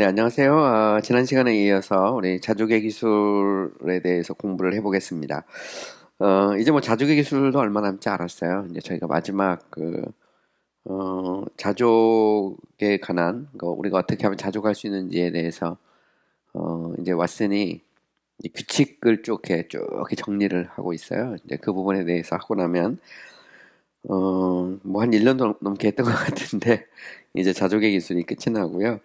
네, 안녕하세요. 아, 지난 시간에 이어서 우리 자조의 기술에 대해서 공부를 해보겠습니다. 어, 이제 뭐자조의 기술도 얼마 남지 않았어요. 이제 저희가 마지막 그, 어, 자족에 관한, 그 우리가 어떻게 하면 자족할 수 있는지에 대해서, 어, 이제 왔으니, 이제 규칙을 쪼 이렇게 쭉 정리를 하고 있어요. 이제 그 부분에 대해서 하고 나면, 어, 뭐한 1년 도 넘게 했던 것 같은데, 이제 자족의 기술이 끝이 나고요.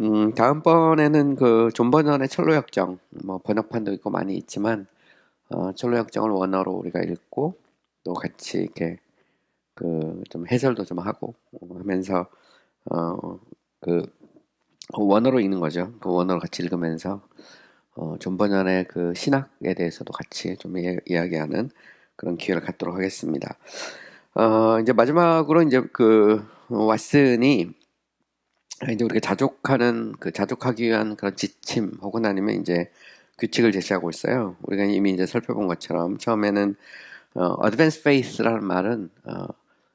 음, 다음번에는 그 좀번 전의 철로 역정, 뭐 번역판도 있고 많이 있지만 어, 철로 역정을 원어로 우리가 읽고 또 같이 이렇게 그 좀 해설도 좀 하고 하면서 어 그 원어로 읽는 거죠. 그 원어로 같이 읽으면서 어, 좀번 전의그 신학에 대해서도 같이 좀 예, 이야기하는 그런 기회를 갖도록 하겠습니다. 어, 이제 마지막으로 이제 그 왔으니 이제 우리가 자족하는 그 자족하기 위한 그런 지침 혹은 아니면 이제 규칙을 제시하고 있어요. 우리가 이미 이제 살펴본 것처럼 처음에는 어, advanced faith라는 말은 어,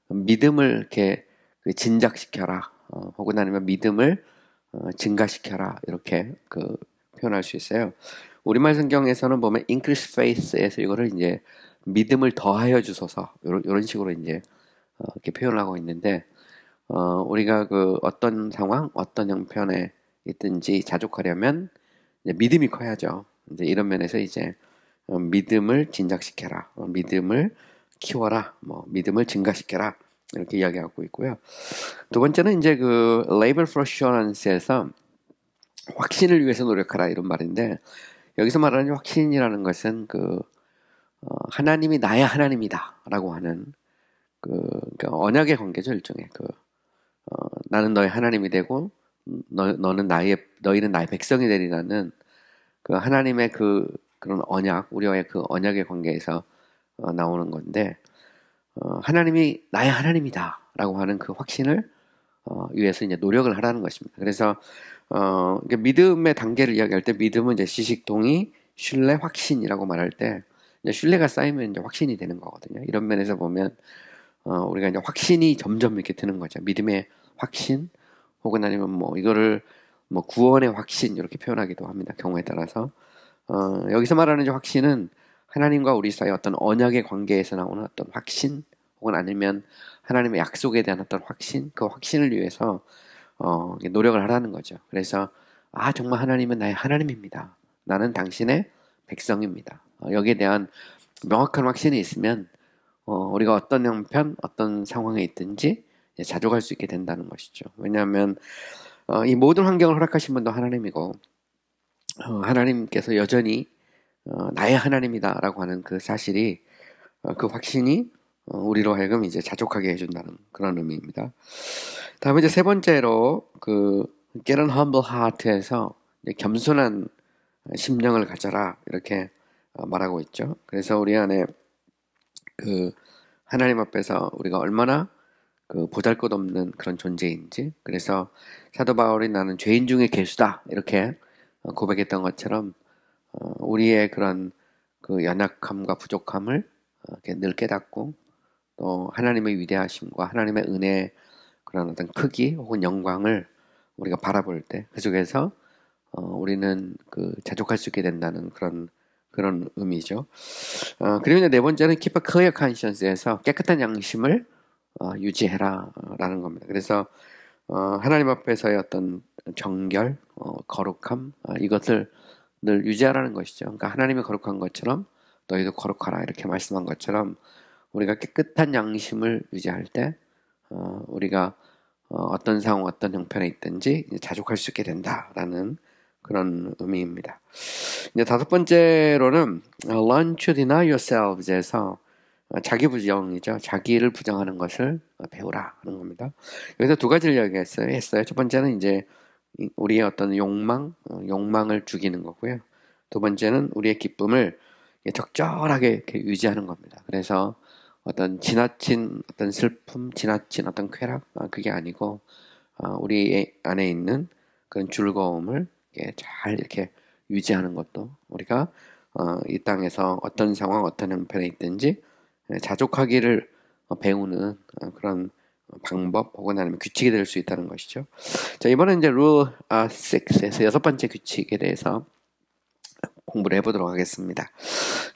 믿음을 이렇게 그 진작시켜라 어, 혹은 아니면 믿음을 어, 증가시켜라 이렇게 그 표현할 수 있어요. 우리말 성경에서는 보면 increase faith에서 이거를 이제 믿음을 더하여 주소서 이런, 식으로 이제 어, 이렇게 표현하고 있는데 어, 우리가 그 어떤 상황, 어떤 형편에 있든지 자족하려면 이제 믿음이 커야죠. 이제 이런 면에서 이제 어, 믿음을 진작시켜라, 어, 믿음을 키워라, 뭐 믿음을 증가시켜라 이렇게 이야기하고 있고요. 두 번째는 이제 그 labor for assurance에서 확신을 위해서 노력하라 이런 말인데 여기서 말하는 확신이라는 것은 그 어, 하나님이 나의 하나님이다라고 하는 그 그러니까 언약의 관계죠 일종의 그 어, 나는 너의 하나님이 되고 음, 너, 너는 나의 너희는 나의 백성이 되리라는 그 하나님의 그 그런 언약 우리와의 그 언약의 관계에서 어, 나오는 건데 어, 하나님이 나의 하나님이다라고 하는 그 확신을 어, 위해서 이제 노력을 하라는 것입니다. 그래서 어, 믿음의 단계를 이야기할 때 믿음은 이제 지식, 동이 신뢰, 확신이라고 말할 때 신뢰가 쌓이면 이제 확신이 되는 거거든요. 이런 면에서 보면 어, 우리가 이제 확신이 점점 이렇게 드는 거죠. 믿음의 확신 혹은 아니면 뭐 이거를 뭐 구원의 확신 이렇게 표현하기도 합니다. 경우에 따라서 어, 여기서 말하는 이제 확신은 하나님과 우리 사이 어떤 언약의 관계에서 나오는 어떤 확신 혹은 아니면 하나님의 약속에 대한 어떤 확신 그 확신을 위해서 어, 노력을 하라는 거죠. 그래서 아 정말 하나님은 나의 하나님입니다. 나는 당신의 백성입니다. 어, 여기에 대한 명확한 확신이 있으면 어, 우리가 어떤 형편, 어떤 상황에 있든지 자주갈수 있게 된다는 것이죠. 왜냐하면 어, 이 모든 환경을 허락하신 분도 하나님이고 어, 하나님께서 여전히 어, 나의 하나님이다라고 하는 그 사실이 어, 그 확신이 어, 우리로 하여금 이제 자족하게 해준다는 그런 의미입니다. 다음에 이제 세 번째로 그 Get an humble heart에서 겸손한 심령을 가져라 이렇게 어, 말하고 있죠. 그래서 우리 안에 그 하나님 앞에서 우리가 얼마나 그 보잘것없는 그런 존재인지 그래서 사도 바울이 나는 죄인 중에 개수다 이렇게 어, 고백했던 것처럼 어, 우리의 그런 그 연약함과 부족함을 어, 늘 깨닫고 또 하나님의 위대하심과 하나님의 은혜 그런 어떤 크기 혹은 영광을 우리가 바라볼 때 그 속에서 우리는 그 자족할 수 있게 된다는 그런 그런 의미죠. 어, 그리고 이제 네 번째는 keep a clear conscience에서 깨끗한 양심을 어, 유지해라라는 겁니다. 그래서 어, 하나님 앞에서의 어떤 정결, 어, 거룩함 어, 이것을 늘 유지하라는 것이죠. 그러니까 하나님이 거룩한 것처럼 너희도 거룩하라 이렇게 말씀한 것처럼 우리가 깨끗한 양심을 유지할 때 어, 우리가 어떤 상황, 어떤 형편에 있든지 자족할 수 있게 된다라는 그런 의미입니다. 이제 다섯 번째로는 어, learn to deny yourself에서 어, 자기 부정이죠. 자기를 부정하는 것을 어, 배우라 하는 겁니다. 여기서 두 가지를 이야기했어요. 했어요. 첫 번째는 이제 우리의 어떤 욕망, 욕망을 죽이는 거고요. 두 번째는 우리의 기쁨을 적절하게 게 유지하는 겁니다. 그래서 어떤 지나친 어떤 슬픔, 지나친 어떤 쾌락, 아, 그게 아니고 아, 우리 안에 있는 그런 즐거움을 있게 잘 이렇게 유지하는 것도 우리가 어, 이 땅에서 어떤 상황, 어떤 형편에 있든지 예, 자족하기를 어, 배우는 어, 그런 방법 혹은 아니면 규칙이 될 수 있다는 것이죠. 자, 이번엔 이제 룰 아, 6에서 여섯 번째 규칙에 대해서 공부를 해보도록 하겠습니다.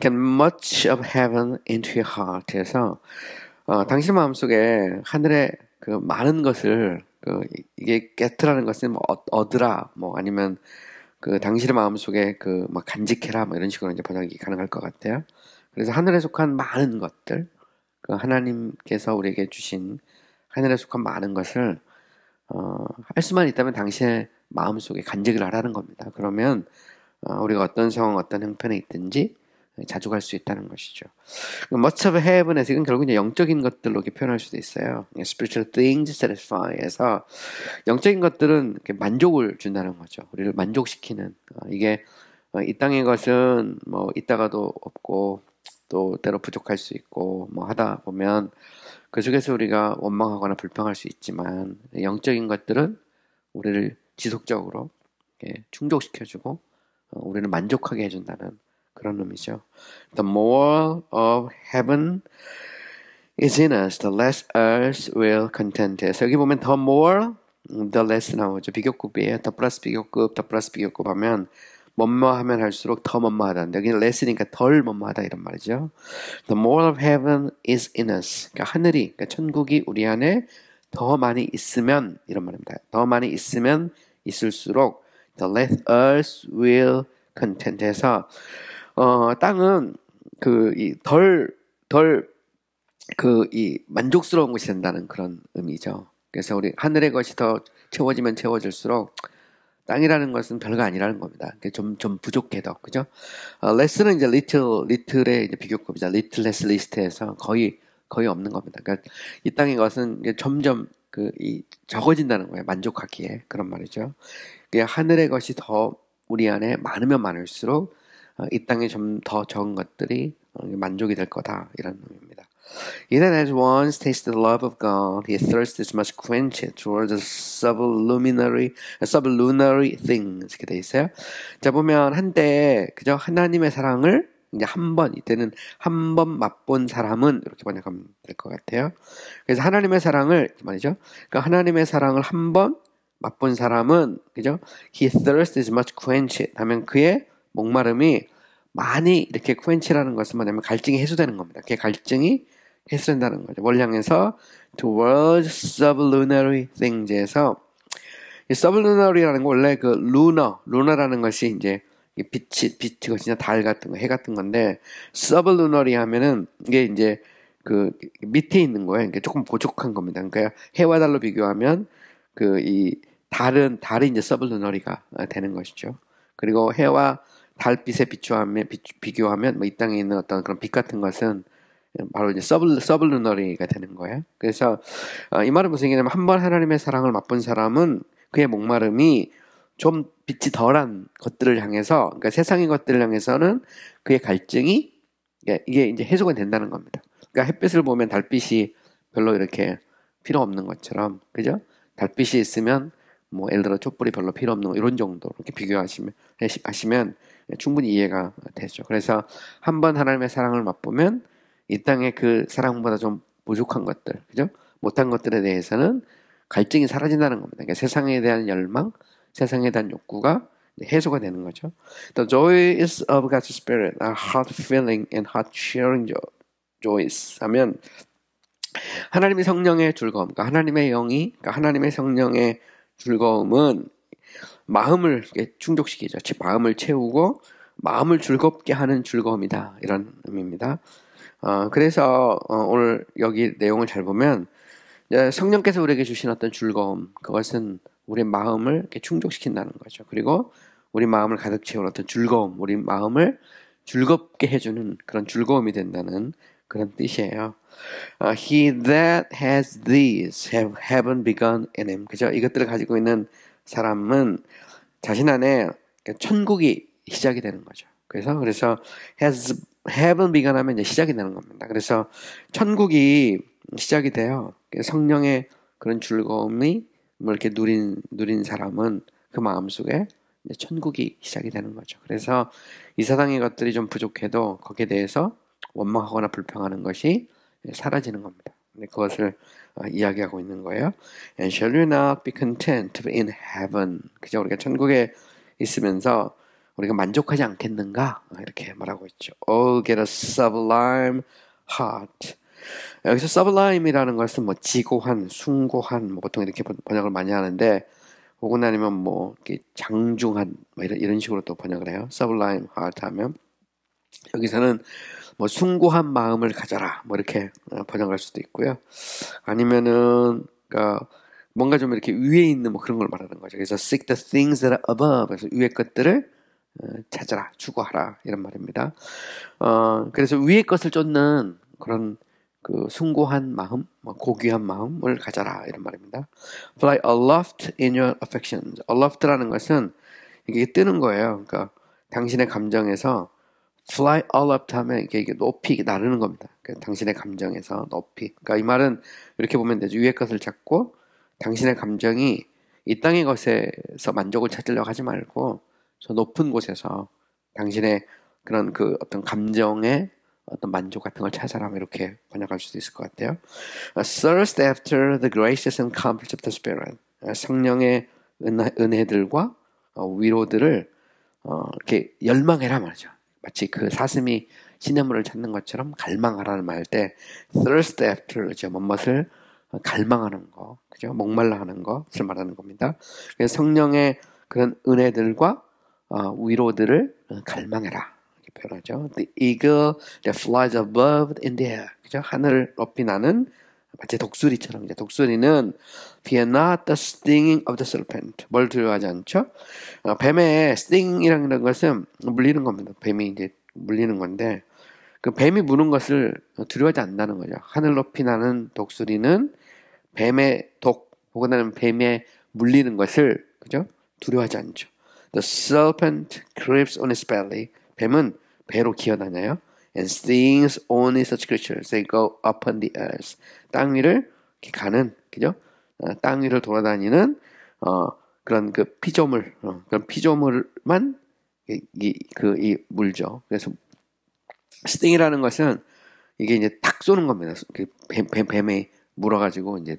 Can much of heaven into your heart에서 어, 당신 마음속에 하늘의 그 많은 것을 그 이게 게트라는 것은 뭐 어, 얻으라 뭐 아니면 그 당신의 마음 속에 그 막 간직해라 뭐 이런 식으로 이제 번역이 가능할 것 같아요. 그래서 하늘에 속한 많은 것들, 그 하나님께서 우리에게 주신 하늘에 속한 많은 것을 어, 할 수만 있다면 당신의 마음 속에 간직을 하라는 겁니다. 그러면 어, 우리가 어떤 상황, 어떤 형편에 있든지 자주 갈 수 있다는 것이죠. 그러니까 Much of heaven에서 이 결국 이제 영적인 것들로 이렇게 표현할 수도 있어요. 그러니까 spiritual things satisfy에서 영적인 것들은 이렇게 만족을 준다는 거죠. 우리를 만족시키는 어, 이게 어, 이 땅의 것은 뭐 있다가도 없고 또 때로 부족할 수 있고 뭐 하다 보면 그 중에서 우리가 원망하거나 불평할 수 있지만 영적인 것들은 우리를 지속적으로 충족시켜주고 어, 우리를 만족하게 해준다는 그런 놈이죠. The more of heaven is in us, the less earth will content us. 여기 보면 the more, the less 나오죠. 비교급이에요. the plus 비교급, the plus 비교급 하면 뭐뭐하면 할수록 더 뭐뭐하다는데 여기는 less니까 덜 뭐뭐하다 이런 말이죠. The more of heaven is in us. 그러니까 하늘이, 그러니까 천국이 우리 안에 더 많이 있으면 이런 말입니다. 더 많이 있으면 있을수록 the less earth will content해서 어, 땅은 그 이 덜 덜 그이 그 만족스러운 것이 된다는 그런 의미죠. 그래서 우리 하늘의 것이 더 채워지면 채워질수록 땅이라는 것은 별거 아니라는 겁니다. 좀, 좀 부족해도, 그죠? 어, 레스는 이제 little, little의 이제 비교급이죠. littleless 리스트에서 거의, 거의 없는 겁니다. 그러니까 이 땅의 것은 점점 그, 이, 적어진다는 거예요. 만족하기에. 그런 말이죠. 그 하늘의 것이 더 우리 안에 많으면 많을수록 이 땅에 좀더 적은 것들이 만족이 될 거다 이런 의미입니다. He that has once tasted the love of God, his thirst is much quenched towards the sublunary, sublunary things. 이렇게 돼 있어요. 자 보면 한때 그저 하나님의 사랑을 이제 한 번, 이때는 한 번 맛본 사람은 이렇게 번역하면 될 것 같아요. 그래서 하나님의 사랑을, 말이죠. 그러니까 하나님의 사랑을 한 번 맛본 사람은, 그죠? He thirst is much quenched 하면 그의 목마름이 많이 이렇게 quench라는 것은 뭐냐면 갈증이 해소되는 겁니다. 그게 갈증이 해소된다는 거죠. 원량에서 towards sublunary things에서 이 subllunary라는 거 원래 그 lunar, luna라는 것이 이제 빛이 빛이 진짜 달 같은 거, 해 같은 건데 sublunary 하면은 이게 이제 그 밑에 있는 거예요. 그러니까 조금 보족한 겁니다. 그러니까 해와 달로 비교하면 그 이 달은 달이 이제 s l u 서블 a r y 가 어, 되는 것이죠. 그리고 해와 달빛에 비추하면 비, 교하면 뭐 이 땅에 있는 어떤 그런 빛 같은 것은 바로 이제 서블 서블루너리가 되는 거예요. 그래서 어, 이 말은 무슨 얘기냐면 한 번 하나님의 사랑을 맛본 사람은 그의 목마름이 좀 빛이 덜한 것들을 향해서 그러니까 세상의 것들을 향해서는 그의 갈증이 이게 이제 해소가 된다는 겁니다. 그러니까 햇빛을 보면 달빛이 별로 이렇게 필요 없는 것처럼 그죠? 달빛이 있으면 뭐 예를 들어 촛불이 별로 필요 없는 이런 정도 이렇게 비교하시면 하시면 충분히 이해가 되죠. 그래서 한 번 하나님의 사랑을 맛보면 이 땅의 그 사랑보다 좀 부족한 것들, 그죠? 못한 것들에 대해서는 갈증이 사라진다는 겁니다. 그러니까 세상에 대한 열망, 세상에 대한 욕구가 해소가 되는 거죠. The joy is of God's Spirit, a heart filling and heart sharing j o y 하면 하나님의 성령의 즐거움, 그러니까 하나님의 영이, 그러니까 하나님의 성령의 즐거움은 마음을 충족시키죠. 마음을 채우고 마음을 즐겁게 하는 즐거움이다. 이런 의미입니다. 어, 그래서 어, 오늘 여기 내용을 잘 보면 성령께서 우리에게 주신 어떤 즐거움 그것은 우리 마음을 이렇게 충족시킨다는 거죠. 그리고 우리 마음을 가득 채우는 어떤 즐거움, 우리 마음을 즐겁게 해주는 그런 즐거움이 된다는 그런 뜻이에요. Uh, he that has these have, haven't begun in him. 그죠? 이것들을 가지고 있는 사람은 자신 안에 천국이 시작이 되는 거죠. 그래서 그래서 has heaven begun 하면 이제 시작이 되는 겁니다. 그래서 천국이 시작이 돼요. 성령의 그런 즐거움이 뭐 이렇게 누린 누린 사람은 그 마음 속에 이제 천국이 시작이 되는 거죠. 그래서 이 세상의 것들이 좀 부족해도 거기에 대해서 원망하거나 불평하는 것이 사라지는 겁니다. 네, 그것을 어, 이야기하고 있는 거예요. And shall y o not be content in heaven? 그죠? 우리가 천국에 있으면서 우리가 만족하지 않겠는가? 이렇게 말하고 있죠. Oh, get a sublime heart. 여기서 sublime이라는 것은 뭐 지고한, 숭고한, 뭐 보통 이렇게 번역을 많이 하는데, 혹은 아니면 뭐 장중한, 뭐 이런, 이런 식으로 또 번역을 해요. sublime heart 하면. 여기서는 뭐 숭고한 마음을 가져라 뭐 이렇게 어, 번역할 수도 있고요. 아니면은 그러니까 뭔가 좀 이렇게 위에 있는 뭐 그런 걸 말하는 거죠. 그래서 seek the things that are above. 그래서 위의 것들을 어, 찾아라, 추구하라 이런 말입니다. 어, 그래서 위의 것을 쫓는 그런 그 숭고한 마음, 뭐 고귀한 마음을 가져라 이런 말입니다. Fly aloft in your affections. Aloft라는 것은 이게 뜨는 거예요. 그러니까 당신의 감정에서 fly all up 하면 이게, 이게 높이 나르는 겁니다. 그 당신의 감정에서 높이. 그러니까 이 말은 이렇게 보면 되죠. 위의 것을 찾고 당신의 감정이 이 땅의 것에서 만족을 찾으려고 하지 말고 저 높은 곳에서 당신의 그런 그 어떤 감정의 어떤 만족 같은 걸 찾아라 뭐 이렇게 번역할 수도 있을 것 같아요. Thirst after the graces and comforts of the Spirit. 어, 성령의 은혜들과 어, 위로들을 어, 이렇게 열망해라 말이죠. 마치 그 사슴이 시냇물을 찾는 것처럼 갈망하라는 말때 thirst after 그죠 뭔맛을 갈망하는 거 그죠 목말라 하는 것을 말하는 겁니다. 그래서 성령의 그런 은혜들과 어, 위로들을 어, 갈망해라 이렇게 표현하죠. The eagle that flies above in the air 그죠 하늘을 높이 나는 마치 독수리처럼 이제 독수리는 they are not the stinging of the serpent. 뭘 두려워하지 않죠? 어, 뱀의 sting이라는 것은 물리는 겁니다. 뱀이 이제 물리는 건데 그 뱀이 무는 것을 두려워하지 않는다는 거죠. 하늘 높이 나는 독수리는 뱀의 독 혹은 뱀의 물리는 것을 그죠? 두려워하지 않죠. The serpent creeps on its belly. 뱀은 배로 기어다녀요. and things only such creatures that go upon the earth. 땅 위를 가는 그죠? 어, 땅 위를 돌아다니는 어, 그런 그 피조물 어, 그런 피조물만 이 그이 그, 물죠. 그래서 스팅이라는 것은 이게 이제 탁 쏘는 겁니다. 그 뱀, 뱀, 뱀에 물어가지고 이제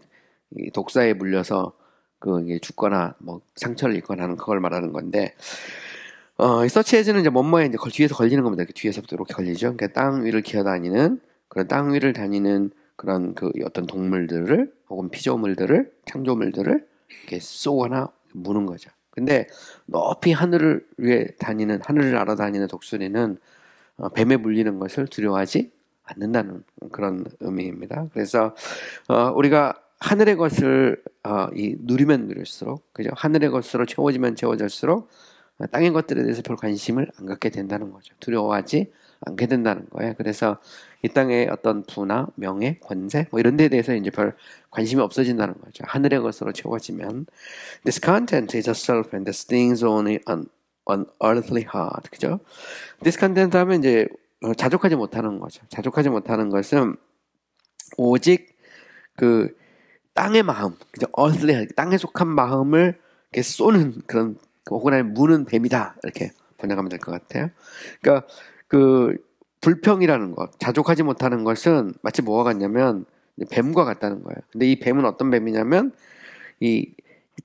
독사에 물려서 그 이게 죽거나 뭐 상처를 입거나 하는 그걸 말하는 건데 어, 서치해즈는 이제 뭐뭐에 이제 걸, 뒤에서 걸리는 겁니다. 이렇게 뒤에서부터 이렇게 걸리죠. 그러니까 땅 위를 기어다니는 그런 땅 위를 다니는 그런 그 어떤 동물들을 혹은 피조물들을 창조물들을 이렇게 쏘거나 무는 거죠. 근데 높이 하늘을 위해 다니는 하늘을 알아다니는 독수리는 어, 뱀에 물리는 것을 두려워하지 않는다는 그런 의미입니다. 그래서 어, 우리가 하늘의 것을 어, 이 누리면 누릴수록 그죠 하늘의 것으로 채워지면 채워질수록 그 땅의 것들에 대해서 별 관심을 안 갖게 된다는 거죠. 두려워하지 않게 된다는 거예요. 그래서 이 땅의 어떤 부나 명예, 권세 뭐 이런 데에 대해서 이제 별 관심이 없어진다는 거죠. 하늘의 것으로 채워지면 this content is a self and this things only on an earthly heart 그죠? this content 하면 이제 어, 자족하지 못하는 거죠. 자족하지 못하는 것은 오직 그 땅의 마음, 그죠? earthly 땅에 속한 마음을 쏘는 그런 그 혹은 무는 뱀이다 이렇게 번역하면 될 것 같아요. 그러니까 그 불평이라는 것, 자족하지 못하는 것은 마치 뭐가 같냐면 뱀과 같다는 거예요. 근데 이 뱀은 어떤 뱀이냐면 이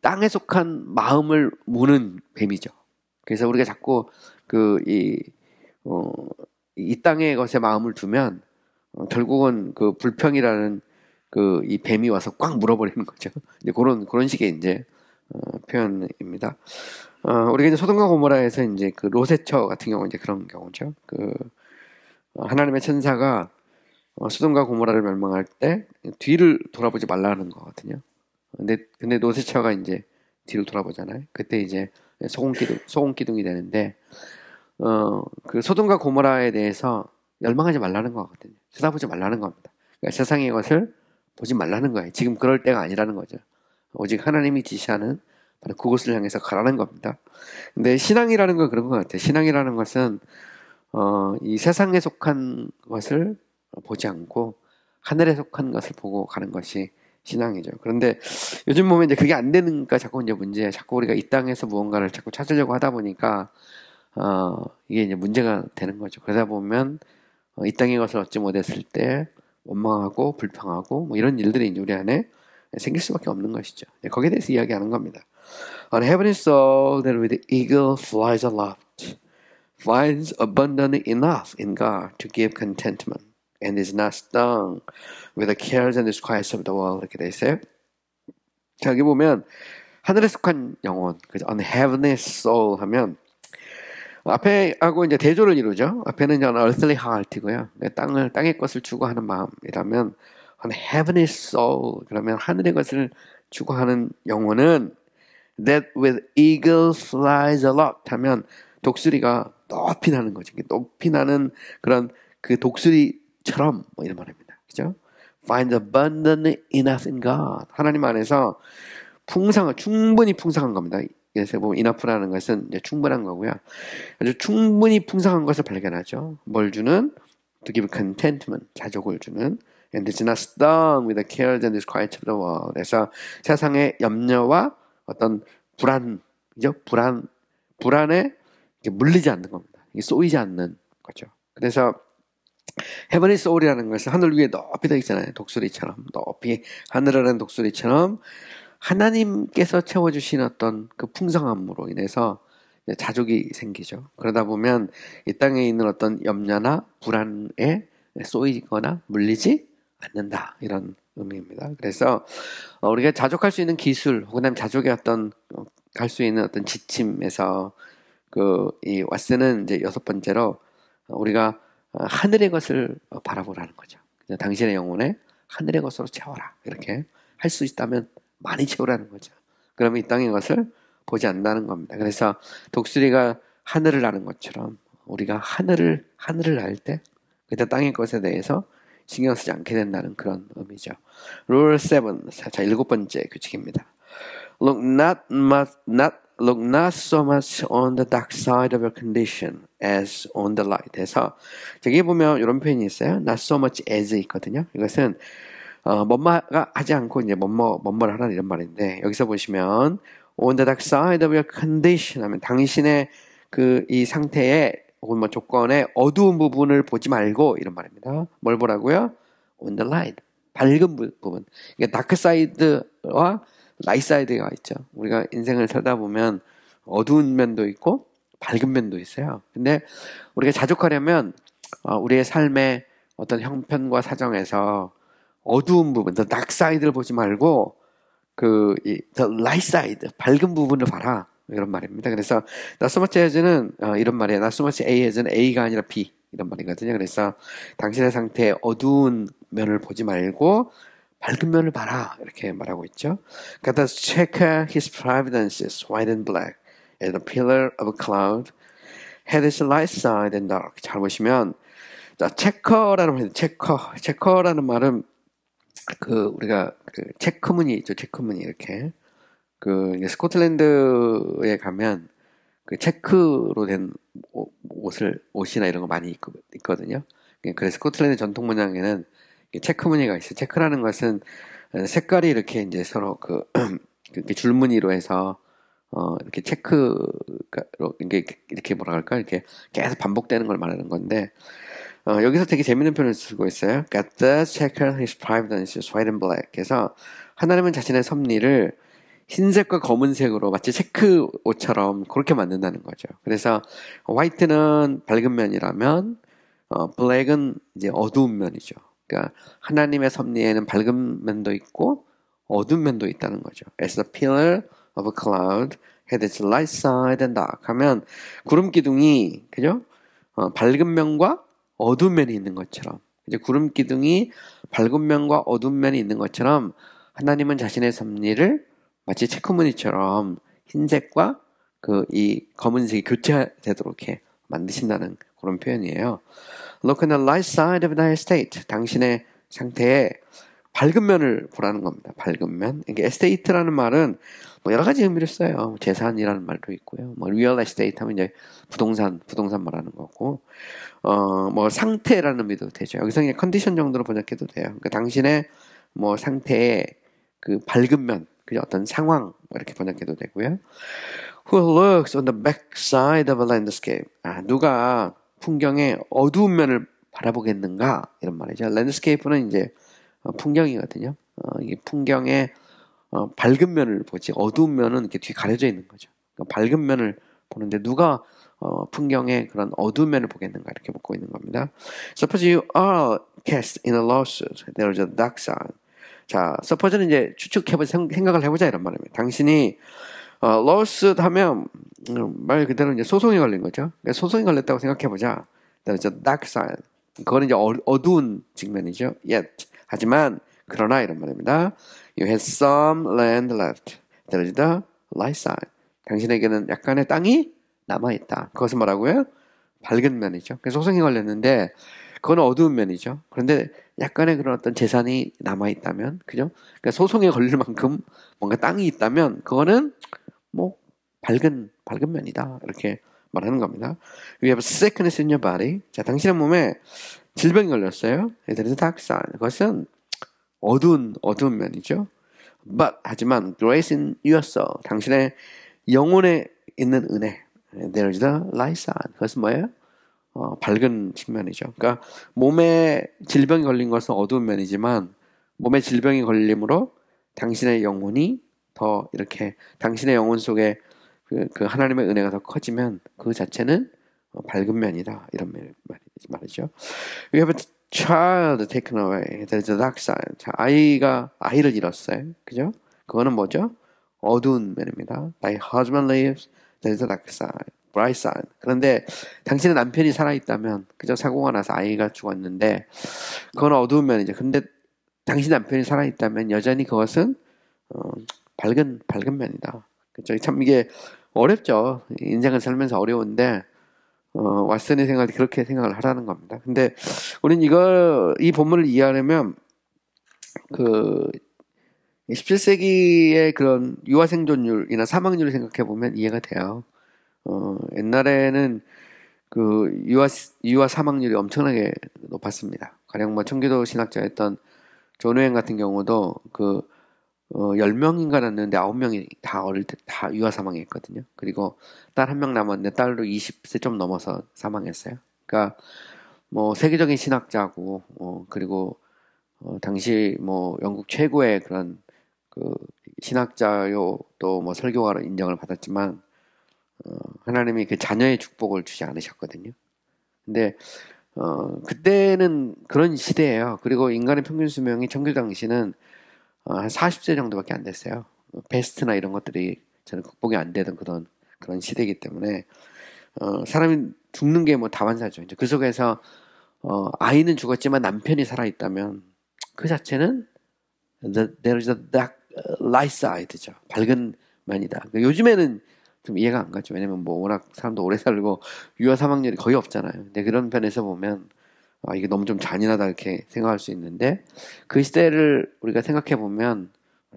땅에 속한 마음을 무는 뱀이죠. 그래서 우리가 자꾸 그이 어, 이 땅의 것에 마음을 두면 어, 결국은 그 불평이라는 그 이 뱀이 와서 꽉 물어버리는 거죠. 이제 그런 그런 식의 이제 어, 표현입니다. 어, 우리가 이제 소돔과 고모라에서 이제 그 로세처 같은 경우 이제 그런 경우죠. 그 어, 하나님의 천사가 어, 소돔과 고모라를 멸망할 때 뒤를 돌아보지 말라는 거거든요. 근데 근데 로세처가 이제 뒤를 돌아보잖아요. 그때 이제 소금기둥 소금기둥이 되는데 어그 소돔과 고모라에 대해서 멸망하지 말라는 거거든요. 쳐다보지 말라는 겁니다. 그러니까 세상의 것을 보지 말라는 거예요. 지금 그럴 때가 아니라는 거죠. 오직 하나님이 지시하는 바로 그곳을 향해서 가라는 겁니다. 근데 신앙이라는 건 그런 것 같아요. 신앙이라는 것은 어, 이 세상에 속한 것을 보지 않고 하늘에 속한 것을 보고 가는 것이 신앙이죠. 그런데 요즘 보면 이제 그게 안 되니까 자꾸 이제 문제, 자꾸 우리가 이 땅에서 무언가를 자꾸 찾으려고 하다 보니까 어, 이게 이제 문제가 되는 거죠. 그러다 보면 어, 이 땅의 것을 얻지 못했을 때 원망하고 불평하고 뭐 이런 일들이 이제 우리 안에 생길 수밖에 없는 것이죠. 거기에 대해서 이야기하는 겁니다. On heaven is so that with the eagle flies aloft, finds abundantly enough in God to give contentment, and is not stung with the cares and disquiets of the world. 이렇게 돼 있어요. 자, 여기 보면 하늘에 속한 영혼, 그죠? On heaven의 soul 하면 앞에 하고 이제 대조를 이루죠. 앞에는 이제 earthly heart이고요. 땅을 땅의 것을 추구하는 마음이라면 heavenly soul. 그러면 하늘의 것을 추구하는 영혼은 that with eagle flies aloft 하면 독수리가 높이 나는 거죠. 높이 나는 그런 그 독수리처럼 뭐 이런 말입니다. 그죠? Find abundant enough in God. 하나님 안에서 풍성한, 충분히 풍성한 겁니다. 그래서 보면 뭐 enough라는 것은 이제 충분한 거고요. 아주 충분히 풍성한 것을 발견하죠. 뭘 주는? To give contentment, 자족을 주는. and did not stung with the cares and d i s q u i e t of the world. 그래서 세상의 염려와 어떤 불안이죠. 불안, 불안에 물리지 않는 겁니다. 이게 쏘이지 않는 거죠. 그래서 헤븐의 소울이라는 것은 하늘 위에 높이 되어 있잖아요. 독수리처럼 높이 하늘하는 독수리처럼 하나님께서 채워주신 어떤 그 풍성함으로 인해서 자족이 생기죠. 그러다 보면 이 땅에 있는 어떤 염려나 불안에 쏘이거나 물리지 않는다 이런 의미입니다. 그래서 어, 우리가 자족할 수 있는 기술 혹은 자족의 어떤 어, 갈수 있는 어떤 지침에서 그이 왓슨은 이제 여섯 번째로 어, 우리가 하늘의 것을 바라보라는 거죠. 당신의 영혼에 하늘의 것으로 채워라 이렇게 할 수 있다면 많이 채우라는 거죠. 그러면 이 땅의 것을 보지 않는다는 겁니다. 그래서 독수리가 하늘을 나는 것처럼 우리가 하늘을 하늘을 날 때 그때 땅의 것에 대해서 신경 쓰지 않게 된다는 그런 의미죠. Rule 7. 자, 일곱 번째 규칙입니다. Look not much, not look not so much on the dark side of your condition as on the light. 해서 저기 보면 이런 표현이 있어요. Not so much as 있거든요. 이것은 어, 뭔가가 하지 않고 이제 뭔뭐 뭔뭘 하라는 이런 말인데 여기서 보시면 on the dark side of your condition 하면 당신의 그 이 상태에 혹은 뭐 조건의 어두운 부분을 보지 말고 이런 말입니다. 네. 뭘 보라고요? On the light. 밝은 부분. 그러니까 다크 사이드와 라이 사이드가 있죠. 우리가 인생을 살다 보면 어두운 면도 있고 밝은 면도 있어요. 근데 우리가 자족하려면 어, 우리의 삶의 어떤 형편과 사정에서 어두운 부분, 더 낙사이드를 보지 말고 그 라이 사이드, 밝은 부분을 봐라. 이런 말입니다. 그래서 나스마치 헤즈는 어, 이런 말이에요. 나스마치 A 헤즈는 A가 아니라 B 이런 말이거든요. 그래서 당신의 상태의 어두운 면을 보지 말고 밝은 면을 봐라 이렇게 말하고 있죠. God t o e check his providences white and black as a pillar of a cloud had its light side and dark 잘 보시면 자 체커라는 말인 체커 체커라는 말은 그 우리가 그 체크무늬 있죠 체크무늬 이렇게 그 이제 스코틀랜드에 가면 그 체크로 된 옷을 옷이나 이런 거 많이 입고 있거든요. 예, 그래서 스코틀랜드 전통 문양에는 체크 무늬가 있어요. 체크라는 것은 색깔이 이렇게 이제 서로 그 이렇게 줄무늬로 해서 어 이렇게 체크로 이게 이렇게 뭐라 할까 이렇게 계속 반복되는 걸 말하는 건데 어 여기서 되게 재밌는 표현을 쓰고 있어요. Got the checker his private and his white and black. 그래서 하나님은 자신의 섭리를 흰색과 검은색으로 마치 체크 옷처럼 그렇게 만든다는 거죠. 그래서 화이트는 밝은 면이라면 어, 블랙은 이제 어두운 면이죠. 그러니까 하나님의 섭리에는 밝은 면도 있고 어두운 면도 있다는 거죠. As t pillar of a cloud had its light side and dark 하면 구름 기둥이 그죠? 어, 밝은 면과 어두운 면이 있는 것처럼 이제 구름 기둥이 밝은 면과 어두운 면이 있는 것처럼 하나님은 자신의 섭리를 마치 체크무늬처럼 흰색과 그 이 검은색이 교체되도록 해 만드신다는 그런 표현이에요. Look on the light side of thy estate. 당신의 상태에 밝은 면을 보라는 겁니다. 밝은 면. 이게 에스테이트라는 말은 뭐 여러 가지 의미를 써요. 뭐 재산이라는 말도 있고요. 뭐 리얼 에스테이트 하면 이제 부동산, 부동산 말하는 거고. 어, 뭐 상태라는 의미도 되죠. 여기서 그냥 컨디션 정도로 번역해도 돼요. 그러니까 당신의 뭐 상태의 그 밝은 면, 그죠? 어떤 상황 뭐 이렇게 번역해도 되고요. Who looks on the backside of a landscape? 아, 누가 풍경의 어두운 면을 바라보겠는가 이런 말이죠. landscape는 이제 어, 풍경이거든요. 어, 이 풍경의 어, 밝은 면을 보지 어두운 면은 이렇게 뒤 가려져 있는 거죠. 그러니까 밝은 면을 보는데 누가 어, 풍경의 그런 어두운 면을 보겠는가 이렇게 묻고 있는 겁니다. Suppose you are cast in a lawsuit, there is a dark side. 자, 서포즈는 이제 추측해보 생각을 해보자 이런 말입니다. 당신이 어, l a 하면 음, 말 그대로 이제 소송이 걸린 거죠. 그러니까 소송이 걸렸다고 생각해보자. 그다음에 저 d a r 그거는 이제 어두운 측면이죠. Yet 하지만 그러나 이런 말입니다. You had some land left. t h e r the light side. 당신에게는 약간의 땅이 남아있다. 그것은 뭐라고요? 밝은 면이죠. 소송이 걸렸는데, 그건 어두운 면이죠. 그런데 약간의 그런 어떤 재산이 남아 있다면, 그죠? 그러니까 소송에 걸릴 만큼 뭔가 땅이 있다면 그거는 뭐 밝은 밝은 면이다 이렇게 말하는 겁니다. You have sickness in your body. 자, 당신의 몸에 질병이 걸렸어요. It is dark side. 그것은 어두운 어두운 면이죠. But 하지만 grace in y o u s 당신의 영혼에 있는 은혜. There is the light side. 그것은 뭐예요? 어, 밝은 측면이죠. 그러니까 몸에 질병이 걸린 것은 어두운 면이지만 몸에 질병이 걸림으로 당신의 영혼이 더 이렇게 당신의 영혼 속에 그, 그 하나님의 은혜가 더 커지면 그 자체는 어, 밝은 면이다 이런 말, 말이죠. We have a child taken away. There's a dark side. 자, 아이가 아이를 잃었어요. 그죠? 그거는 뭐죠? 어두운 면입니다. My husband lives. There's a dark side. 브라이산. 그런데 당신의 남편이 살아있다면 그저 사고가 나서 아이가 죽었는데 그건 어두운 면이죠. 근데 당신 남편이 살아있다면 여전히 그것은 어, 밝은 밝은 면이다. 그죠참 이게 어렵죠. 인생을 살면서 어려운데 어, 왓슨의 생각이 그렇게 생각을 하라는 겁니다. 근데 우리는 이걸 이 본문을 이해하려면 그 17세기의 그런 유아생존율이나 사망률을 생각해 보면 이해가 돼요. 어, 옛날에는 그 유아 유아 사망률이 엄청나게 높았습니다. 가령 뭐 청교도 신학자였던 존웨인 같은 경우도 그 어, 10명인가 났는데 9명이 다 어릴 때 다 유아 사망했거든요. 그리고 딸 한 명 남았는데 딸도 20세 좀 넘어서 사망했어요. 그러니까 뭐 세계적인 신학자고 어, 그리고 어, 당시 뭐 영국 최고의 그런 그 신학자요 또뭐 설교가로 인정을 받았지만 하나님이 그 자녀의 축복을 주지 않으셨거든요. 근데 어, 그때는 그런 시대예요. 그리고 인간의 평균 수명이 청결 당시는 어, 한 40세 정도밖에 안 됐어요. 베스트나 이런 것들이 저는 극복이 안 되던 그런 그런 시대이기 때문에 어, 사람이 죽는 게 뭐 다반사죠. 이제 그 속에서 어, 아이는 죽었지만 남편이 살아 있다면 그 자체는 the, there's a dark uh, light side죠. 밝은 면이다. 그러니까 요즘에는 좀 이해가 안 가죠. 왜냐면 뭐 워낙 사람도 오래 살고 유아 사망률이 거의 없잖아요. 근데 그런 편에서 보면 아, 이게 너무 좀 잔인하다 이렇게 생각할 수 있는데 그 시대를 우리가 생각해 보면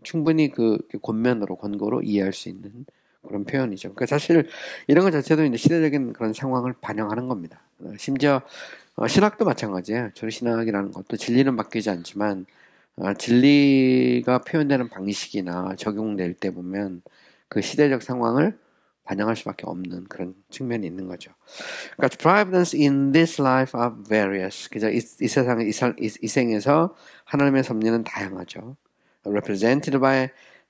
충분히 그 권면으로 권고로 이해할 수 있는 그런 표현이죠. 그러니까 사실 이런 것 자체도 이제 시대적인 그런 상황을 반영하는 겁니다. 어, 심지어 어, 신학도 마찬가지예요. 저리 신학이라는 것도 진리는 바뀌지 않지만 어, 진리가 표현되는 방식이나 적용될 때 보면 그 시대적 상황을 반영할 수밖에 없는 그런 측면이 있는 거죠. 그러니까 providence in this life are various. 그죠? 이, 이 세상에 이, 이, 이 생에서 하나님의 섭리는 다양하죠. Represented by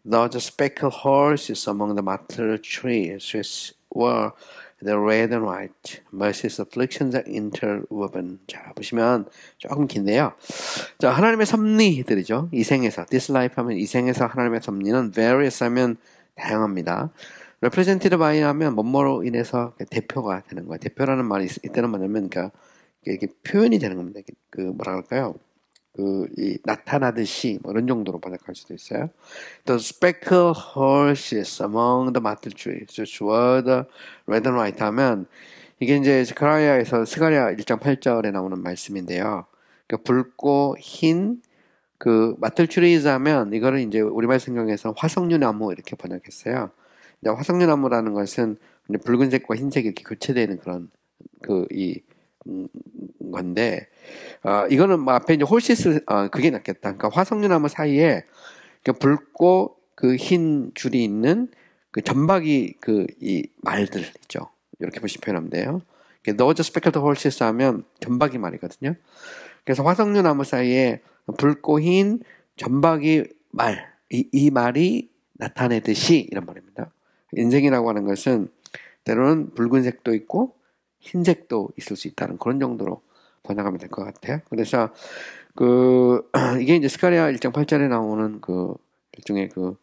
those speckled horses among the martyr trees, which were the red and white. Mercy's afflictions are interwoven. 자 보시면 조금 긴데요. 자 하나님의 섭리들이죠. 이 생에서 this life 하면 이 생에서 하나님의 섭리는 various 하면 다양합니다. represented by 하면 뭐뭐로 인해서 그 대표가 되는 거야. 대표라는 말이 있때는 뭐냐면 그러니까 이게 표현이 되는 겁니다. 그 뭐라 그럴까요? 그이 나타나듯이 뭐 이런 정도로 번역할 수도 있어요. The speckled horses among the maple trees toward the red and white 하면 이게 이제 스카리아에서 스가리아 1장 8절에 나오는 말씀인데요. 그러니 붉고 흰 그 마틀 트리즈 하면 이거를 이제 우리말 성경에서 화석류 나무 이렇게 번역했어요. 이제 화석류나무라는 것은 붉은색과 흰색이 이렇게 교체되는 그런 그이 음, 건데 어, 이거는 뭐 앞에 이제 홀시스 어, 그게 낫겠다. 그러니까 화석류나무 사이에 그 붉고 그 흰 줄이 있는 그 점박이 그 이 말들 있죠. 이렇게 보시면 표현하면 돼요. 너저 스펙터드 홀시스 하면 점박이 말이거든요. 그래서 화석류나무 사이에 붉고 흰 점박이 말, 이, 이 말이 나타내듯이 이런 말입니다. 인생이라고 하는 것은 때로는 붉은색도 있고 흰색도 있을 수 있다는 그런 정도로 번역하면 될 것 같아요. 그래서 그 이게 이제 스카리아 1장 8절에 나오는 그 일종의 그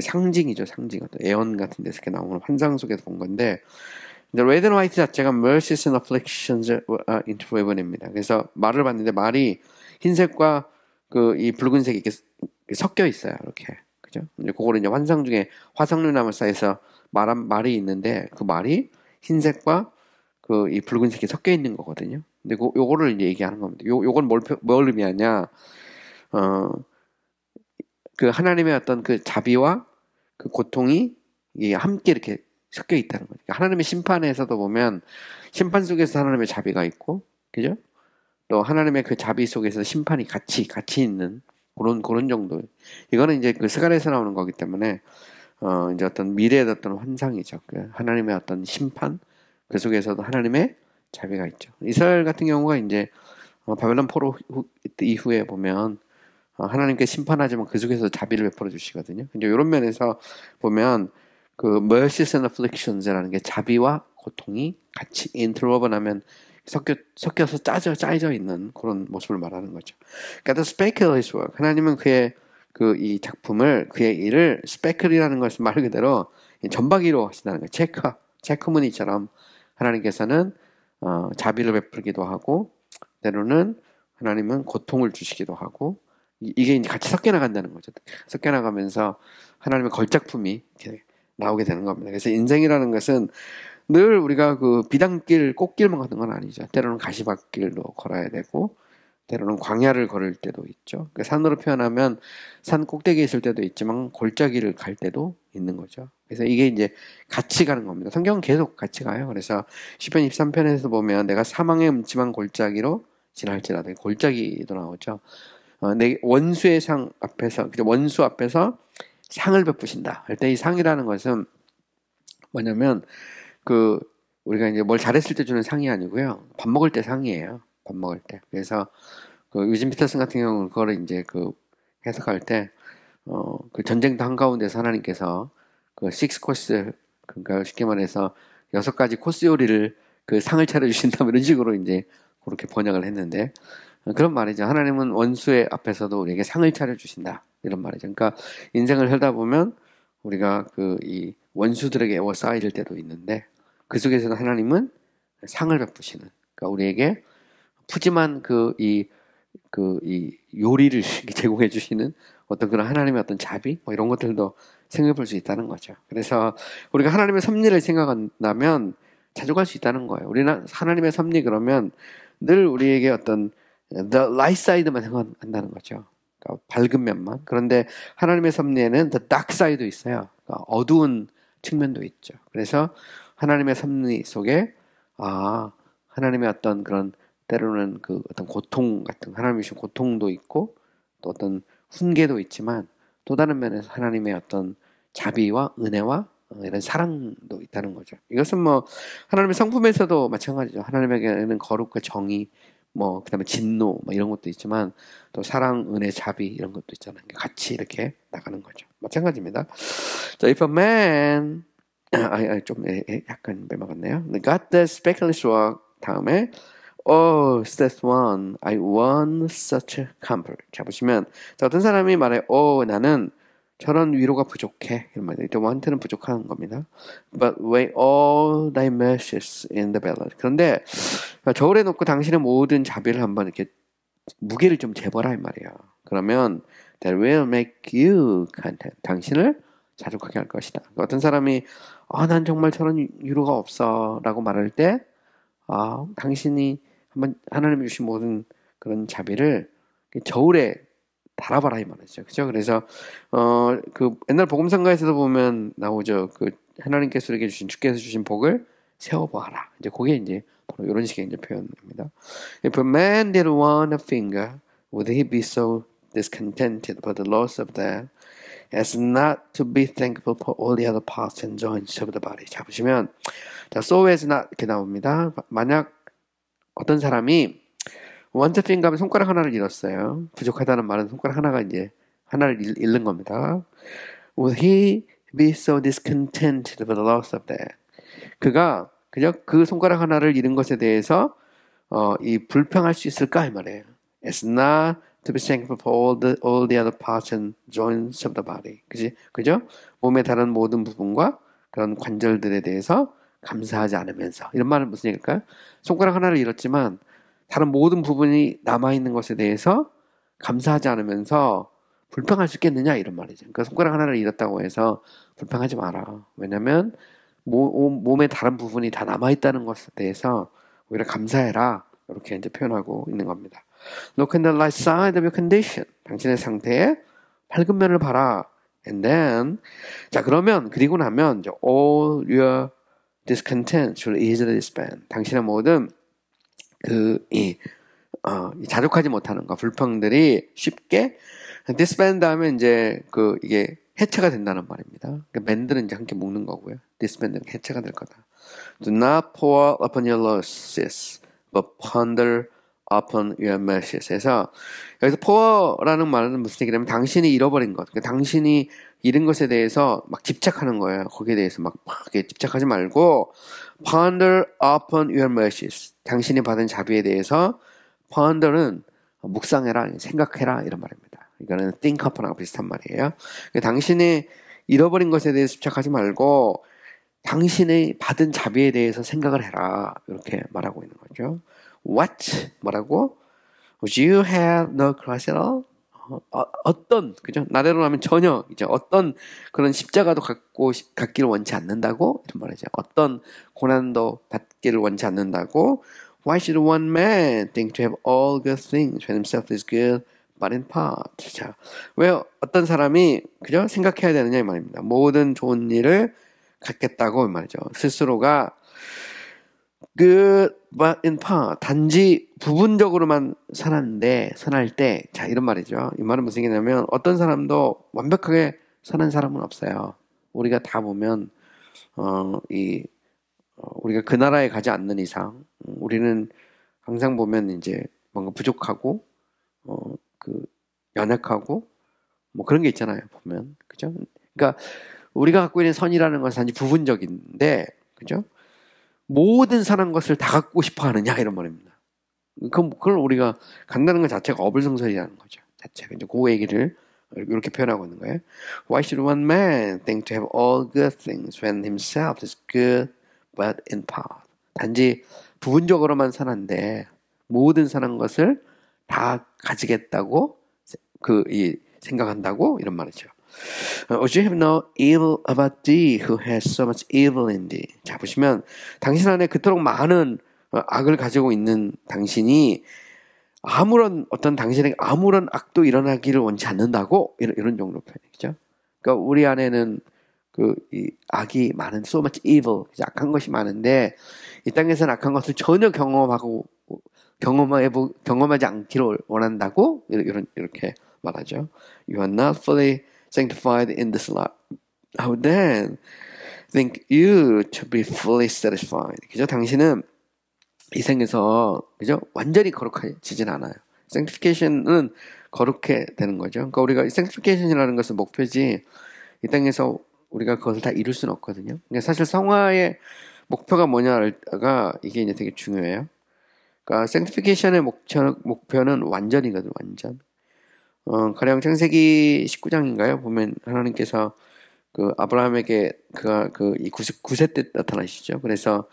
상징이죠, 상징 같은 예언 같은 데서 이렇게 나오는 환상 속에서 본 건데 이제 레드 화이트 자체가 mercies and afflictions 어, into h e v e n 입니다 그래서 말을 봤는데 말이 흰색과 그 이 붉은색이 이렇게 섞여 있어요, 이렇게. 것이죠. 이제 그거를 이제 환상 중에 화상류나무 사이에서 말 말이 있는데 그 말이 흰색과 그 이 붉은색이 섞여 있는 거거든요. 근데 그, 요거를 이제 얘기하는 겁니다. 요 요건 뭘, 뭘 의미하냐? 어그 하나님의 어떤 그 자비와 그 고통이 이 함께 이렇게 섞여 있다는 거죠. 그러니까 하나님의 심판에서도 보면 심판 속에서 하나님의 자비가 있고, 그죠? 또 하나님의 그 자비 속에서 심판이 같이 같이 있는 그런 그런 정도. 이거는 이제 그 스가랴에서 나오는 거기 때문에 어 이제 어떤 미래의 어떤 환상이죠. 그 하나님의 어떤 심판 그 속에서도 하나님의 자비가 있죠. 이스라엘 같은 경우가 이제 어, 바벨론 포로 이후에 보면 어, 하나님께 심판하지만 그 속에서 자비를 베풀어 주시거든요. 근데 이런 면에서 보면 그 mercies and afflictions라는 게 자비와 고통이 같이 인트로 e r 하면 섞여, 섞여서 짜져, 짜져 있는 그런 모습을 말하는 거죠. God 그러니까 speckled his work. 하나님은 그의 그 이 작품을, 그의 일을 s p e c k l e 라는 것을 말 그대로 전박이로 하신다는 거예요. 체크, 체크무늬처럼 하나님께서는 어, 자비를 베풀기도 하고, 때로는 하나님은 고통을 주시기도 하고, 이게 이제 같이 섞여 나간다는 거죠. 섞여 나가면서 하나님의 걸작품이 이렇게 나오게 되는 겁니다. 그래서 인생이라는 것은 늘 우리가 그 비단길 꽃길만 가는 건 아니죠. 때로는 가시밭길로 걸어야 되고 때로는 광야를 걸을 때도 있죠. 그 산으로 표현하면 산 꼭대기에 있을 때도 있지만 골짜기를 갈 때도 있는 거죠. 그래서 이게 이제 같이 가는 겁니다. 성경은 계속 같이 가요. 그래서 시편 23편에서 보면 내가 사망의 음침한 골짜기로 지날지라도 골짜기도 나오죠. 어, 내 원수의 상 앞에서 원수 앞에서 상을 베푸신다 할때이 상이라는 것은 뭐냐면 그 우리가 이제 뭘 잘했을 때 주는 상이 아니고요. 밥 먹을 때 상이에요. 밥 먹을 때. 그래서 그 유진 피터슨 같은 경우는 그거를 이제 그 해석할 때 어 그 전쟁터 한가운데서 하나님께서 그 식스 코스 그러니까 쉽게 말해서 여섯 가지 코스 요리를 그 상을 차려 주신다 뭐 이런 식으로 이제 그렇게 번역을 했는데 그런 말이죠. 하나님은 원수의 앞에서도 우리에게 상을 차려 주신다 이런 말이죠. 그러니까 인생을 살다 보면 우리가 그 이 원수들에게 애워싸일 때도 있는데 그 속에서도 하나님은 상을 베푸시는 그러니까 우리에게 푸짐한 그이 그이 그 요리를 제공해 주시는 어떤 그런 하나님의 어떤 자비 뭐 이런 것들도 생각해 볼 수 있다는 거죠. 그래서 우리가 하나님의 섭리를 생각한다면 자주갈 수 있다는 거예요. 우리는 하나님의 섭리 그러면 늘 우리에게 어떤 the light side만 생각한다는 거죠. 그러니까 밝은 면만. 그런데 하나님의 섭리에는 the dark side도 있어요. 그러니까 어두운 측면도 있죠. 그래서 하나님의 섭리 속에 아 하나님의 어떤 그런 때로는 그 어떤 고통 같은 하나님이 주신 고통도 있고 또 어떤 훈계도 있지만 또 다른 면에서 하나님의 어떤 자비와 은혜와 어, 이런 사랑도 있다는 거죠. 이것은 뭐 하나님의 성품에서도 마찬가지죠. 하나님에게는 거룩과 정의, 뭐 그다음에 진노 뭐 이런 것도 있지만 또 사랑, 은혜, 자비 이런 것도 있잖아요. 같이 이렇게 나가는 거죠. 마찬가지입니다. 자, if a man 아, 좀 약간 빼먹었네요. Got the speculist work 다음에 Oh, step one, I won such a comfort. 자 보시면 자, 어떤 사람이 말해 Oh, 나는 저런 위로가 부족해. 이런 말이에요. The one는 부족한 겁니다. But weigh all thy measures in the balance. 그런데 저울에 놓고 당신의 모든 자비를 한번 이렇게 무게를 좀 재봐라 이 말이에요. 그러면 that will make you content. 당신을 자족하게 할 것이다. 어떤 사람이 아, 난 정말 저런 유로가 없어. 라고 말할 때, 아, 당신이 한번 하나님이 주신 모든 그런 자비를 저울에 달아봐라 이 말이죠. 그죠? 그래서 어 그 옛날 복음상가에서도 보면 나오죠. 그 하나님께서 우리에게 주신 주께서 주신 복을 세워봐라 이제 그게 이제 바로 이런 식의 이제 표현입니다. If a man did want a finger, would he be so discontented f o the loss of that as not to be thankful for all the other parts and joints of the body. 자, 보시면, 자, so as not 이렇게 나옵니다. 만약 어떤 사람이 원자 핑감에 손가락 하나를 잃었어요. 부족하다는 말은 손가락 하나가 이제 하나를 잃는 겁니다. Would he be so discontented with the loss of that? 그가 그냥 그 손가락 하나를 잃은 것에 대해서 어, 이 불평할 수 있을까 이 말이에요. It's not to be thankful for all the, all the other parts and joints of the body. 그지? 그죠? 몸의 다른 모든 부분과 그런 관절들에 대해서 감사하지 않으면서. 이런 말은 무슨 얘기일까요? 손가락 하나를 잃었지만 다른 모든 부분이 남아있는 것에 대해서 감사하지 않으면서 불평할 수 있겠느냐 이런 말이죠. 그러니까 손가락 하나를 잃었다고 해서 불평하지 마라. 왜냐면 몸의 다른 부분이 다 남아있다는 것에 대해서 오히려 감사해라. 이렇게 이제 표현하고 있는 겁니다. No candlelight side of your condition. 당신의 상태에 밝은 면을 봐라. And then, 자, 그러면, 그리고 나면, 이제 all your discontent should easily spend. 당신의 모든 그, 이, 어, 자족하지 못하는 거, 불평들이 쉽게, disband 하면 이제 그, 이게 해체가 된다는 말입니다. 그 그러니까 맨들은 이제 함께 묶는 거고요. disband은 해체가 될 거다. Do not pour upon your losses, but ponder upon your meshes. 해서 여기서 poor라는 말은 무슨 얘기냐면 당신이 잃어버린 것, 그러니까 당신이 잃은 것에 대해서 막 집착하는 거예요. 거기에 대해서 막, 막 집착하지 말고 ponder upon your mercies. 당신이 받은 자비에 대해서 ponder은 묵상해라, 생각해라 이런 말입니다. 이거는 think upon하고 비슷한 말이에요. 그러니까 당신이 잃어버린 것에 대해서 집착하지 말고 당신의 받은 자비에 대해서 생각을 해라 이렇게 말하고 있는 거죠. What? 뭐라고? Would you have no cross at all? 어, 어떤 그죠? 나대로 하면 전혀 이제 어떤 그런 십자가도 갖고 갖기를 원치 않는다고 이런 말이죠. 어떤 고난도 받기를 원치 않는다고. Why should one man think to have all good things when himself is good but in part? 자, 왜 어떤 사람이 그죠? 생각해야 되느냐 이 말입니다. 모든 좋은 일을 갖겠다고 이 말이죠. 스스로가 그인 파 단지 부분적으로만 살았는데 살할 때 자 이런 말이죠. 이 말은 무슨 얘기냐면 어떤 사람도 완벽하게 사는 사람은 없어요. 우리가 다 보면 어이 어, 우리가 그 나라에 가지 않는 이상 음, 우리는 항상 보면 이제 뭔가 부족하고 어그 연약하고 뭐 그런 게 있잖아요 보면 그죠? 그러니까 우리가 갖고 있는 선이라는 것은 단지 부분적인데 그죠? 모든 사람 것을 다 갖고 싶어 하느냐 이런 말입니다. 그걸 우리가 간다는 것 자체가 어불성설이라는 거죠. 자체가 이제 그 얘기를 이렇게 표현하고 있는 거예요. Why should one man think to have all good things when himself is good but in part? 단지 부분적으로만 사는데 모든 사는 것을 다 가지겠다고 그 이 생각한다고 이런 말이죠. 어, would you have no evil about thee who has so much evil in thee? 자, 보시면 당신 안에 그토록 많은 어, 악을 가지고 있는 당신이 아무런 어떤 당신에게 아무런 악도 일어나기를 원치 않는다고 이런, 이런 정도 표현이죠. 그니까 우리 안에는 그 이 악이 많은 so much evil 악한 것이 많은데 이 땅에서는 악한 것을 전혀 경험하고 경험해 보 경험하지 않기를 원한다고 이런 이렇게 말하죠. You are not fully sanctified in this life, how then think you to be fully satisfied. 그죠? 당신은 이 생에서 그죠? 완전히 거룩해지진 않아요. sanctification은 거룩해 되는 거죠. 그러니까 우리가 sanctification이라는 것은 목표지 이 땅에서 우리가 그것을 다 이룰 수는 없거든요. 그러니까 사실 성화의 목표가 뭐냐가 이게 이제 되게 중요해요. 그러니까 sanctification의 목표, 는 완전이거든, 완전. 어, 가령 창세기 19장인가요? 보면 하나님께서 그 아브라함에게 그가 그이 99세 때 나타나시죠. 그래서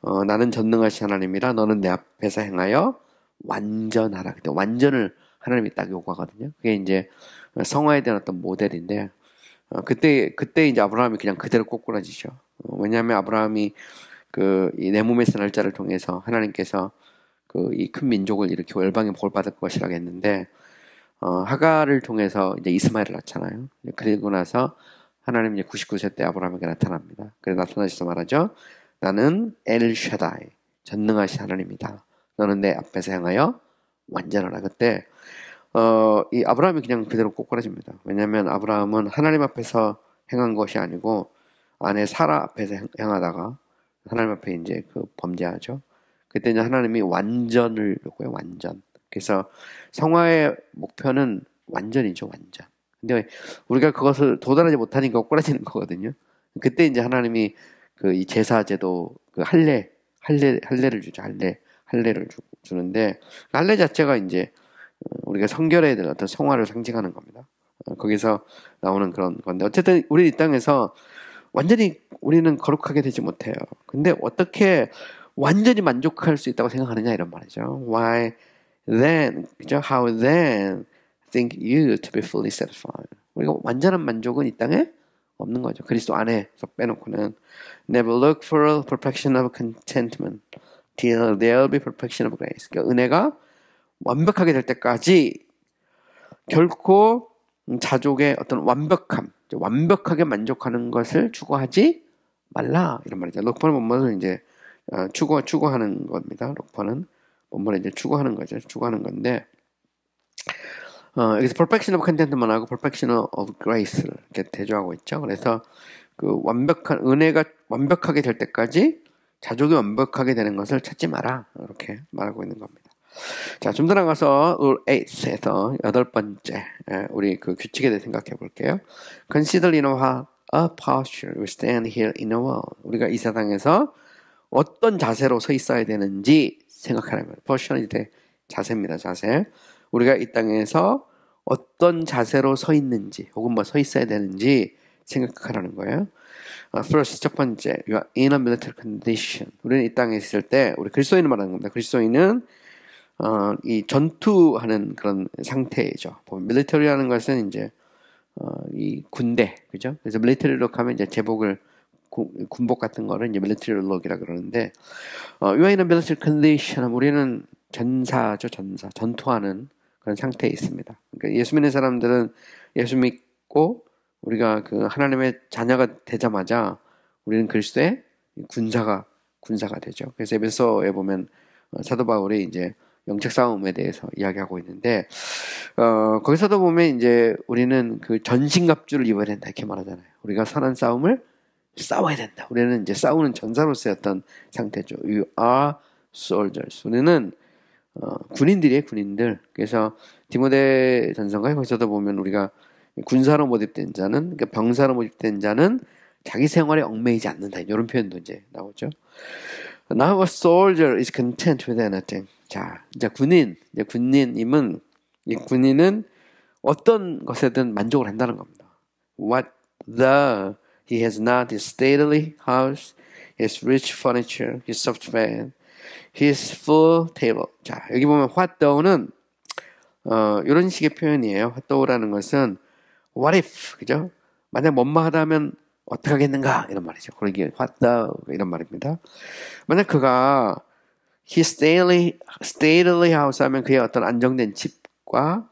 어, 나는 전능하신 하나님이라 너는 내 앞에서 행하여 완전하라. 그때 완전을 하나님이 딱 요구하거든요. 그게 이제 성화에 대한 어떤 모델인데 어, 그때 그때 이제 아브라함이 그냥 그대로 꼬꾸라지죠. 어, 왜냐하면 아브라함이 그내 몸에서 날짜를 통해서 하나님께서 그 이 큰 민족을 이렇게 열방에 복을 받을 것이라고 했는데 어, 하가를 통해서 이제 이스마엘을 낳잖아요. 그리고 나서 하나님 이제 99세 때 아브라함에게 나타납니다. 그래 서 나타나셔서 말하죠. 나는 엘 샤다이 전능하신 하나님입니다 너는 내 앞에서 행하여 완전하라. 그때 어, 이 아브라함이 그냥 그대로 꼬꾸라집니다. 왜냐하면 아브라함은 하나님 앞에서 행한 것이 아니고 아내 사라 앞에서 행하다가 하나님 앞에 이제 그 범죄하죠. 그때 이제 하나님이 완전을 요구해요 완전. 그래서 성화의 목표는 완전이죠, 완전. 근데 우리가 그것을 도달하지 못하니까 꼬라지는 거거든요. 그때 이제 하나님이 그 이 제사 제도 그 할례 할례 할례를 주죠. 할례 할례를 주, 는데 그 할례 자체가 이제 어, 우리가 성결해야 될 어떤 성화를 상징하는 겁니다. 어, 거기서 나오는 그런 건데 어쨌든 우리 이 땅에서 완전히 우리는 거룩하게 되지 못해요. 근데 어떻게 완전히 만족할 수 있다고 생각하느냐 이런 말이죠. Why then 그죠? How then think you to be fully satisfied? 우리가 완전한 만족은 이 땅에 없는 거죠. 그리스도 안에서 빼놓고는 never look for perfection of contentment till there be perfection of grace. 그러니까 은혜가 완벽하게 될 때까지 결코 자족의 어떤 완벽함, 완벽하게 만족하는 것을 추구하지 말라 이런 말이죠. 록퍼는 뭐뭐 이제 추구 추구하는 겁니다. 록퍼는 뭔말에 이제 추구하는 거죠. 추구하는 건데 어, 여기서 perfection of content만 하고 perfection of grace를 이렇게 대조하고 있죠. 그래서 그 완벽한 은혜가 완벽하게 될 때까지 자족이 완벽하게 되는 것을 찾지 마라 이렇게 말하고 있는 겁니다. 자, 좀 더 나가서 울 8에서 여덟 번째 우리 그 규칙에 대해 생각해 볼게요. Consider in our a posture we stand here in t world. 우리가 이 세상에서 어떤 자세로 서 있어야 되는지 생각하는 거예요. 포션이 돼 자세입니다. 자세. 우리가 이 땅에서 어떤 자세로 서 있는지 혹은 뭐 서 있어야 되는지 생각하라는 거예요. 어, first 첫 번째, you are in a military condition. 우리는 이 땅에 있을 때 우리 그리스도인을 말하는 겁니다. 그리스도인은 어, 이 전투하는 그런 상태죠. 보면 뭐 military라는 것은 이제 어, 이 군대, 그죠? 그래서 military로 가면 이제 제복을 군복 같은 거를 이제 military log이라 그러는데 어, you are in a military condition 우리는 전사죠 전사 전투하는 그런 상태에 있습니다. 그러니까 예수 믿는 사람들은 예수 믿고 우리가 그 하나님의 자녀가 되자마자 우리는 그리스도의 군사가 군사가 되죠. 그래서 에베소에 보면 어, 사도 바울이 이제 영적 싸움에 대해서 이야기하고 있는데 어, 거기서도 보면 이제 우리는 그 전신갑주를 입어야 된다 이렇게 말하잖아요. 우리가 선한 싸움을 싸워야 된다. 우리는 이제 싸우는 전사로서의 어떤 상태죠. You are soldiers. 우리는 어, 군인들이에요, 군인들. 그래서 디모데 전선가에 거기서도 보면 우리가 군사로 모집된 자는, 그러니까 병사로 모집된 자는 자기 생활에 얽매이지 않는다. 이런 표현도 이제 나오죠. Now a soldier is content with anything. 자, 이제 군인, 이제 군인임은, 이 군인은 어떤 것에든 만족을 한다는 겁니다. What the He has not his stately house, his rich furniture, his soft bed, his full table. 자, 여기 보면 what though는 어, 이런 식의 표현이에요. what though라는 것은 what if, 그죠? 만약 뭐뭐하다면 어떻게 하겠는가 이런 말이죠. 그러기에 what thou 이런 말입니다. 만약 그가 his stately stately house 하면 그의 어떤 안정된 집과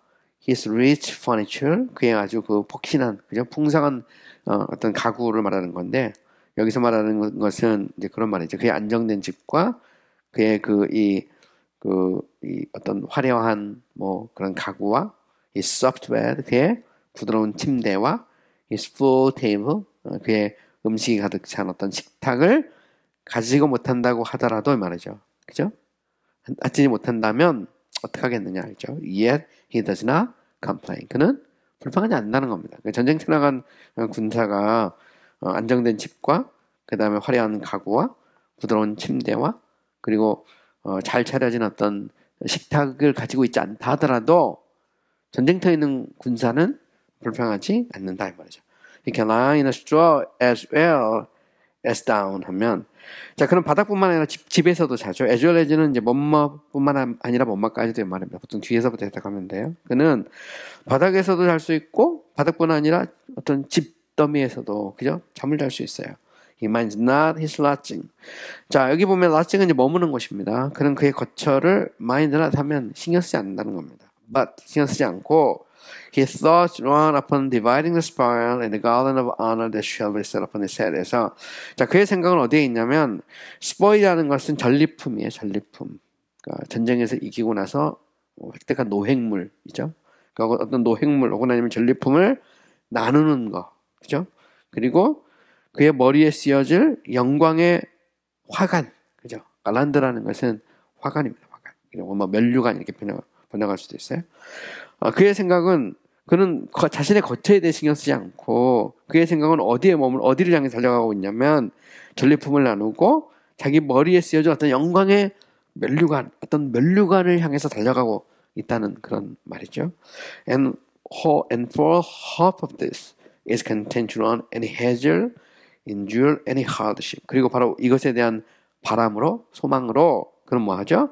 his rich furniture 그의 아주 그 폭신한 그죠 풍성한 어, 어떤 가구를 말하는 건데 여기서 말하는 것은 이제 그런 말이죠. 그의 안정된 집과 그의 그이그 그, 이 어떤 화려한 뭐 그런 가구와 his soft bed 그의 부드러운 침대와 his full table 어, 그의 음식이 가득 찬 어떤 식탁을 가지고 못한다고 하더라도 말이죠. 그죠? 갖지 못한다면 어떻게 하겠느냐 알죠? Yet he does not complain. 그는 불평하지 않는다는 겁니다. 그러니까 전쟁터 나간 군사가 어, 안정된 집과 그 다음에 화려한 가구와 부드러운 침대와 그리고 어, 잘 차려진 어떤 식탁을 가지고 있지 않다 하더라도 전쟁터에 있는 군사는 불평하지 않는다 이 말이죠. He can lie in a straw as well as down 하면 자 그럼 바닥뿐만 아니라 집, 에서도 자죠. as well as는 이제 뭐뭐뿐만 아니라 뭐뭐까지도 말입니다. 보통 뒤에서부터 해석하면 돼요. 그는 바닥에서도 잘 수 있고 바닥뿐 아니라 어떤 집 더미에서도 그죠 잠을 잘 수 있어요. He minds not his lodging. 자 여기 보면 lodging은 이제 머무는 곳입니다. 그는 그의 거처를 mind not 하면 신경 쓰지 않는다는 겁니다. But 신경 쓰지 않고 His thoughts run upon dividing the spoil and the garland of honor that shall be set upon his head에서 자 그의 생각은 어디에 있냐면 spoil이라는 것은 전리품이에요 전리품 그러니까 전쟁에서 이기고 나서 뭐 획득한 노획물이죠 그러니까 어떤 노획물 혹은 아니면 전리품을 나누는 거 그죠 그리고 그의 머리에 씌어질 영광의 화관 그죠 갈란드라는 것은 화관입니다 화관 이런 뭐 면류관 이렇게 번역, 번역할 수도 있어요. 아, 그의 생각은 그는 자신의 거처에 대해 신경 쓰지 않고 그의 생각은 어디에 머물 어디를 향해 달려가고 있냐면 전리품을 나누고 자기 머리에 쓰여져 어떤 영광의 멸류관 어떤 멸류관을 향해서 달려가고 있다는 그런 말이죠. And for and for half of this is contention on any hazard, endure any hardship. 그리고 바로 이것에 대한 바람으로 소망으로 그는 뭐하죠?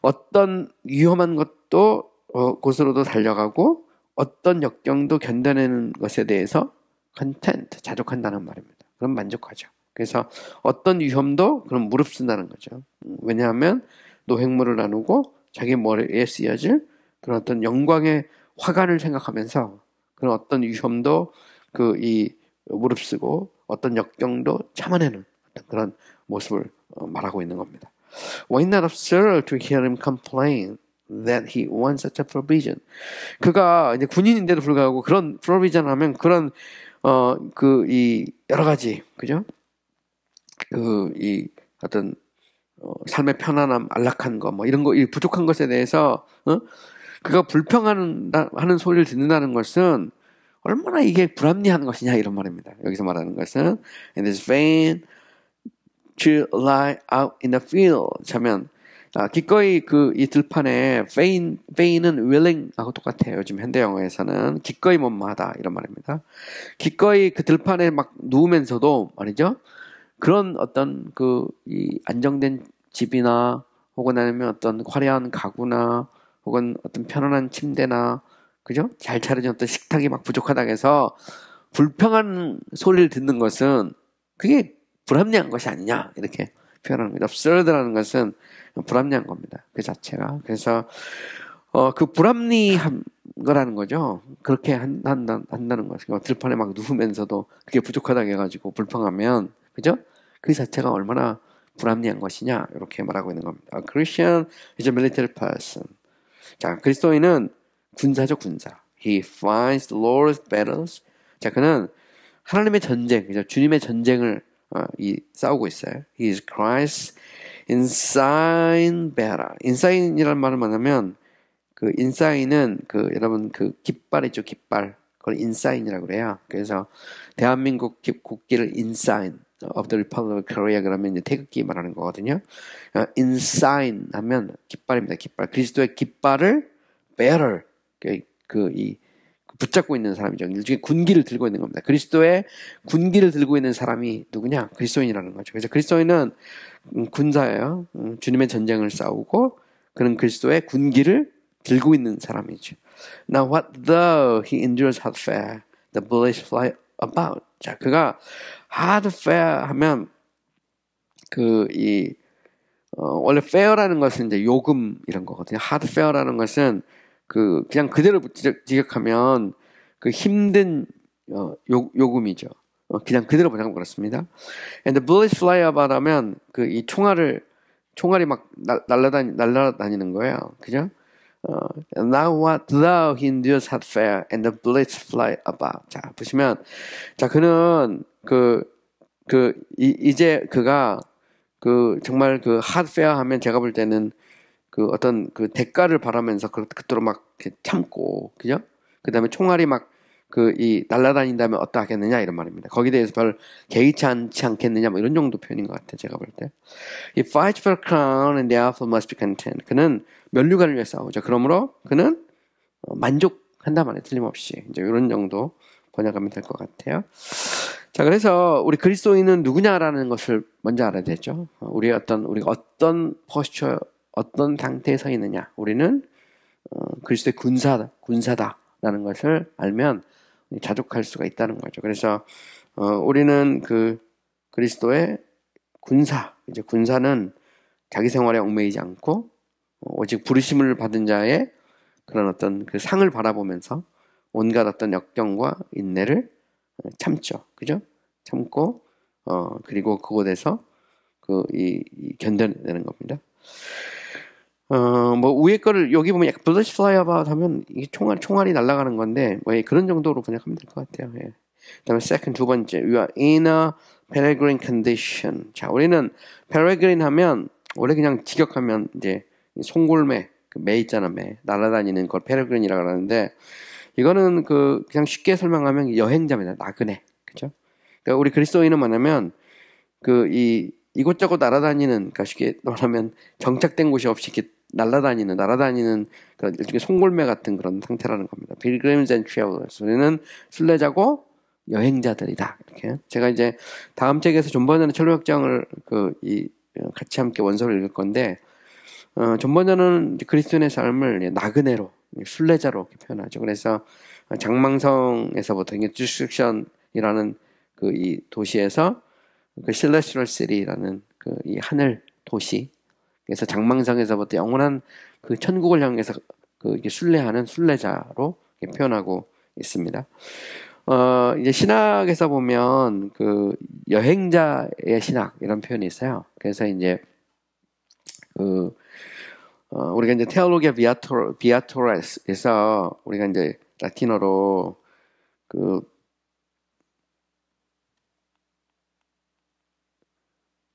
어떤 위험한 것도 어, 곳으로도 달려가고 어떤 역경도 견뎌내는 것에 대해서 컨텐트, 자족한다는 말입니다. 그럼 만족하죠. 그래서 어떤 위험도 그럼 무릅쓴다는 거죠. 음, 왜냐하면 노획물을 나누고 자기 머리에 쓰여질 그런 어떤 영광의 화관을 생각하면서 그런 어떤 위험도 그 이 무릅쓰고 어떤 역경도 참아내는 그런 모습을 어, 말하고 있는 겁니다. Why not observe to hear him complain that he wants such a provision. 그가 이제 군인인데도 불구하고 그런 provision 하면 그런 어그이 여러 가지 그죠? 그이 어떤 어, 삶의 편안함, 안락한 거뭐 이런 거이 부족한 것에 대해서 어? 그가 불평하는 하는 소리를 듣는다는 것은 얼마나 이게 불합리한 것이냐 이런 말입니다. 여기서 말하는 것은 in this vain to lie out in the field 하면 아, 기꺼이 그 이 들판에 vain, vain은 willing 하고 똑같아요. 요즘 현대 영어에서는 기꺼이 못마다 이런 말입니다. 기꺼이 그 들판에 막 누우면서도 말이죠. 그런 어떤 그이 안정된 집이나 혹은 아니면 어떤 화려한 가구나 혹은 어떤 편안한 침대나 그죠? 잘 차려진 어떤 식탁이 막 부족하다고 해서 불평한 소리를 듣는 것은 그게 불합리한 것이 아니냐 이렇게 표현합니다. absurd라는 것은 불합리한 겁니다. 그 자체가. 그래서 어, 그 불합리한 거라는 거죠. 그렇게 한, 한다, 한다는 거죠. 그러니까 들판에 막 누우면서도 그게 부족하다고 해가지고 불평하면, 그죠? 그 자체가 얼마나 불합리한 것이냐, 이렇게 말하고 있는 겁니다. A Christian is a military person. 자, 그리스도인은 군사죠, 군사. He fights the Lord's battles. 자, 그는 하나님의 전쟁, 그죠? 주님의 전쟁을 어, 이, 싸우고 있어요. He is Christ's 인사인 베라. 인사인이라는 말을 말하면그 인사인은 그 여러분 그 깃발 이죠 깃발 그걸 인사인이라고 그래요. 그래서 대한민국 국기를 인사인 of the Republic of Korea 그러면 이제 태극기 말하는 거거든요. 인사인 어, 하면 깃발입니다. 깃발 그리스도의 깃발을 베 e a r 그, 그 붙잡고 있는 사람이죠. 일종의 군기를 들고 있는 겁니다. 그리스도의 군기를 들고 있는 사람이 누구냐? 그리스도인이라는 거죠. 그래서 그리스도인은 음, 군사예요. 음, 주님의 전쟁을 싸우고 그런 그리스도의 군기를 들고 있는 사람이죠. Now what though he endures hard fare, the bullets fly about. 자, 그가 hard fare 하면 그이 어, 원래 fare라는 것은 이제 요금 이런 거거든요. hard fare라는 것은 그 그냥 그대로 지적, 지적하면 그 힘든 어, 요, 요금이죠. 그냥 어, 그대로 번역하면 그렇습니다. And the bullets fly about 하면 그 이 총알을 총알이 막 날라다니 날라다니는 거예요. 그죠? 어, now what thou Hindus had fair and the bullets fly about. 자 보시면 자 그는 그그 그, 이, 제 그가 그 정말 그 핫페어 하면 제가 볼 때는 그 어떤 그 대가를 바라면서 그토록 막 참고 그죠? 그 다음에 총알이 막 그이 날라다닌다면 어떠하겠느냐 이런 말입니다. 거기에 대해서 별 개의치 않지 않겠느냐 뭐 이런 정도 표현인 것 같아요. 제가 볼 때. 이 fight for crown and therefore must be content. 그는 면류관을 위해 싸우죠. 그러므로 그는 어, 만족한다 말이에요. 틀림없이 이제 이런 정도 번역하면 될 것 같아요. 자, 그래서 우리 그리스도인은 누구냐라는 것을 먼저 알아야 되죠. 어, 우리 어떤 우리가 어떤 포스처, 어떤 상태에 서 있느냐. 우리는 어, 그리스도의 군사 군사다라는 것을 알면 자족할 수가 있다는 거죠. 그래서 어, 우리는 그 그리스도의 군사 이제 군사는 자기 생활에 얽매이지 않고 어, 오직 부르심을 받은 자의 그런 어떤 그 상을 바라보면서 온갖 어떤 역경과 인내를 어, 참죠. 그죠? 참고 어 그리고 그곳에서 그 이 견뎌내는 겁니다. 어, 뭐, 위에 거를, 여기 보면 약간 블러시 플라이 어바웃 하면 이게 총알, 총알이 날아가는 건데, 뭐, 예, 그런 정도로 그냥 하면 될 것 같아요. 예. 그 다음에 second 두 번째, you are in a peregrine condition. 자, 우리는 peregrine 하면, 원래 그냥 직역하면 이제 송골매, 그매 있잖아, 매. 날아다니는 걸 peregrine이라고 하는데, 이거는 그, 그냥 쉽게 설명하면 여행자입니다. 나그네. 그죠? 그러니까 우리 그리스도인은 뭐냐면, 그, 이, 이곳저곳 날아다니는, 그러니까 쉽게 말하면 정착된 곳이 없이 이렇게 날라다니는 날아다니는 그런 일종의 송골매 같은 그런 상태라는 겁니다. Pilgrims a n 우리는 순례자고 여행자들이다. 이렇게 제가 이제 다음 책에서 존버전의 철로역장을 그이 어, 같이 함께 원서를 읽을 건데 어, 존버전은 그리스도인의 삶을 나그네로 순례자로 표현하죠. 그래서 장망성에서부터 이게 주스션이라는 그 이 도시에서 그 실레스럴 시리라는 그 이 하늘 도시 그래서 장망상에서부터 영원한 그 천국을 향해서 그 이게 순례하는 순례자로 표현하고 있습니다. 어, 이제 신학에서 보면 그 여행자의 신학 이런 표현이 있어요. 그래서 이제 그 어, 우리가 이제 테올로기아 비아토 비아토레스에서 우리가 이제 라틴어로 그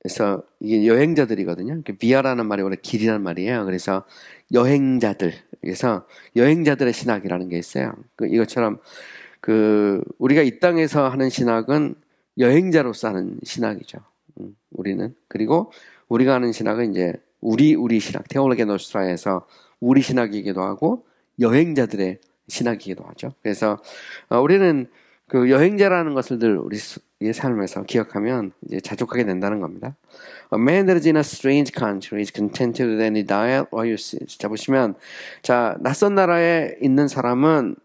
그래서 이게 여행자들이거든요. 비아라는 말이 원래 길이란 말이에요. 그래서 여행자들. 그래서 여행자들의 신학이라는 게 있어요. 그 이것처럼 그 우리가 이 땅에서 하는 신학은 여행자로서 하는 신학이죠. 음, 우리는 그리고 우리가 하는 신학은 이제 우리 우리 신학 테올로게 노스트라에서 우리 신학이기도 하고 여행자들의 신학이기도 하죠. 그래서 어, 우리는 그 여행자라는 것을 늘 우리 이 삶에서 기억하면 이제 자족하게 된다는 겁니다. A man that is in a strange country is contented with any diet or usage. 자 보시면 자 낯선 나라에 있는 사람은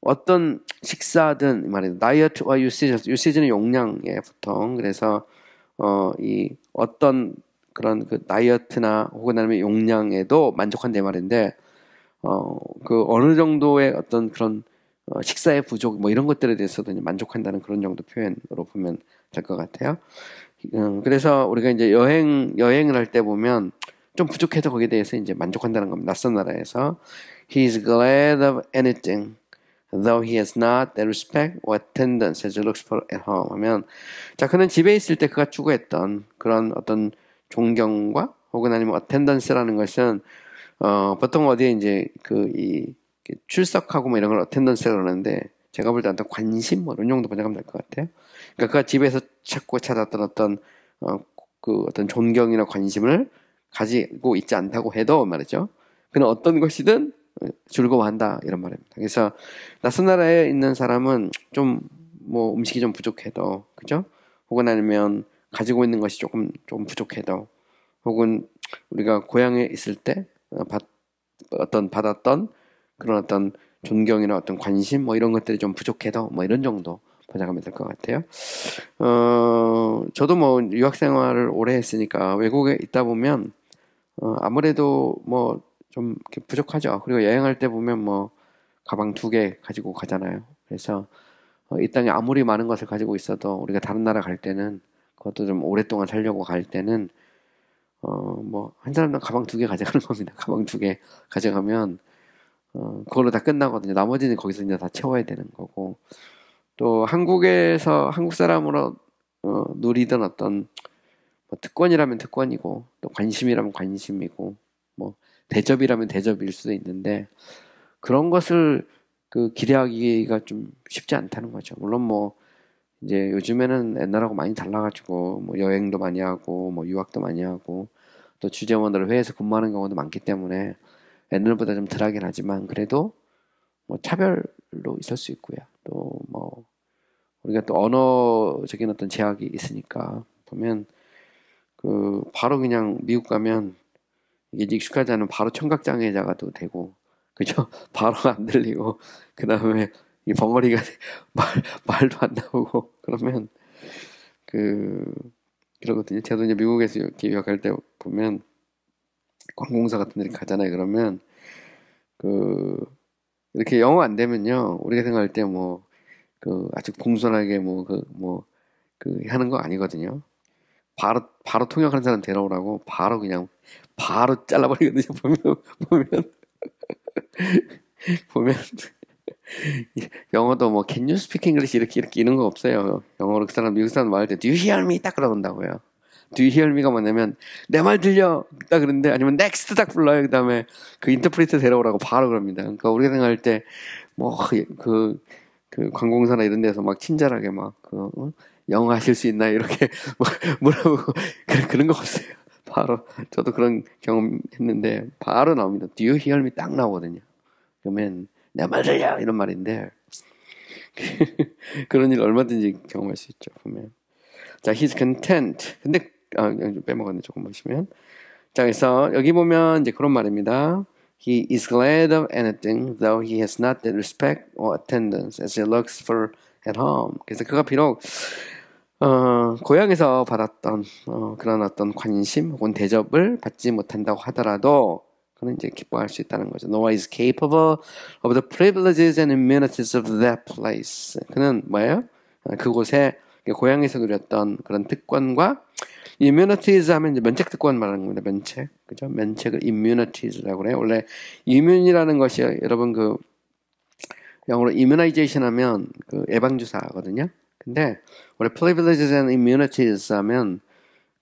어떤 식사든 말이죠. 다이어트와 usage, usage는 용량에 보통 그래서 어 이 어떤 그런 그 다이어트나 혹은 아니면 용량에도 만족한대 말인데 어 그 어느 정도의 어떤 그런 어, 식사의 부족 뭐 이런 것들에 대해서도 만족한다는 그런 정도 표현으로 보면 될 것 같아요. 음, 그래서 우리가 이제 여행 여행을 할 때 보면 좀 부족해도 거기에 대해서 이제 만족한다는 겁니다. 낯선 나라에서 he is glad of anything though he has not the respect or attendance as he looks for at home 하면 자 그는 집에 있을 때 그가 추구했던 그런 어떤 존경과 혹은 아니면 attendance라는 것은 어 보통 어디에 이제 그이 출석하고 뭐 이런 걸 어텐던스라고 그러는데 제가 볼때는 관심 뭐 이런 정도 번역하면 될 것 같아요. 그러니까 그가 집에서 찾고 찾았던 어떤 어, 그 어떤 존경이나 관심을 가지고 있지 않다고 해도 말이죠. 그는 어떤 것이든 어, 즐거워한다 이런 말입니다. 그래서 낯선 나라에 있는 사람은 좀 뭐 음식이 좀 부족해도 그죠? 혹은 아니면 가지고 있는 것이 조금 좀 부족해도 혹은 우리가 고향에 있을 때 어, 받, 어떤 받았던 그런 어떤 존경이나 어떤 관심 뭐 이런 것들이 좀 부족해도 뭐 이런 정도 보장하면 될 것 같아요. 어, 저도 뭐 유학 생활을 오래 했으니까 외국에 있다 보면 어, 아무래도 뭐 좀 부족하죠. 그리고 여행할 때 보면 뭐 가방 두 개 가지고 가잖아요. 그래서 어, 이 땅에 아무리 많은 것을 가지고 있어도 우리가 다른 나라 갈 때는 그것도 좀 오랫동안 살려고 갈 때는 어, 뭐, 한 사람당 가방 두 개 가져가는 겁니다. 가방 두 개 가져가면 어, 그걸로 다 끝나거든요. 나머지는 거기서 이제 다 채워야 되는 거고 또 한국에서 한국 사람으로 어, 누리던 어떤 뭐 특권이라면 특권이고 또 관심이라면 관심이고 뭐 대접이라면 대접일 수도 있는데 그런 것을 그 기대하기가 좀 쉽지 않다는 거죠. 물론 뭐 이제 요즘에는 옛날하고 많이 달라가지고 뭐 여행도 많이 하고 뭐 유학도 많이 하고 또 주재원들 회에서 근무하는 경우도 많기 때문에 옛날보다 좀 덜하긴 하지만 그래도 뭐 차별로 있을 수 있고요. 또 뭐 우리가 또 언어적인 어떤 제약이 있으니까 보면 그 바로 그냥 미국 가면 이게 익숙하지 않은 바로 청각 장애자가 또 되고 그죠? 바로 안 들리고 그 다음에 이 벙어리가 말 말도 안 나오고 그러면 그 그러거든요. 제가 이제 미국에서 이렇게 유학할 때 보면 관공서 같은 데 가잖아요. 그러면 그 이렇게 영어 안 되면요. 우리가 생각할 때뭐그 아주 공손하게 뭐그뭐그 뭐 그 하는 거 아니거든요. 바로 바로 통역하는 사람 데려오라고 바로 그냥 바로 잘라버리거든요. 보면 보면 보면 영어도 뭐 can you speak English 이렇게 이렇게 이런 거 없어요. 영어로 그 사람 미국 사람 말할 때 do you hear me 딱 그러는다고요. Do you hear me가 뭐냐면 내 말 들려 딱 그런데 아니면 next 딱 불러요. 그다음에 그 인터프리트 그 데려오라고 바로 그럽니다. 그러니까 우리가 생각할 때 뭐 그그 그관공사나 그 이런 데서 막 친절하게 막그 어? 영어 하실 수 있나 이렇게 막 뭐 물어보고 그런 거 없어요. 바로 저도 그런 경험했는데 바로 나옵니다. Do you hear me 딱 나오거든요. 그러면 내 말 들려 이런 말인데 그런 일 얼마든지 경험할 수 있죠 보면. 자, he's content. 근데 아, 빼먹었네. 조금 보시면. 자, 그래서 여기 보면 이제 그런 말입니다. He is glad of anything, though he has not the respect or attendance as he looks for at home. 그래서 그가 비록 어, 고향에서 받았던 어, 그런 어떤 관심 혹은 대접을 받지 못한다고 하더라도 그는 이제 기뻐할 수 있다는 거죠. Noah is capable of the privileges and immunities of that place. 그는 뭐예요? 그곳에 고향에서 누렸던 그런 특권과 immunities 하면 이제 면책특권 말하는 겁니다. 면책. 그죠? 면책을 immunities라고 그래요. 원래 immune이라는 것이 여러분 그 영어로 immunization 하면 그 예방주사거든요. 근데 원래 privileges and immunities 하면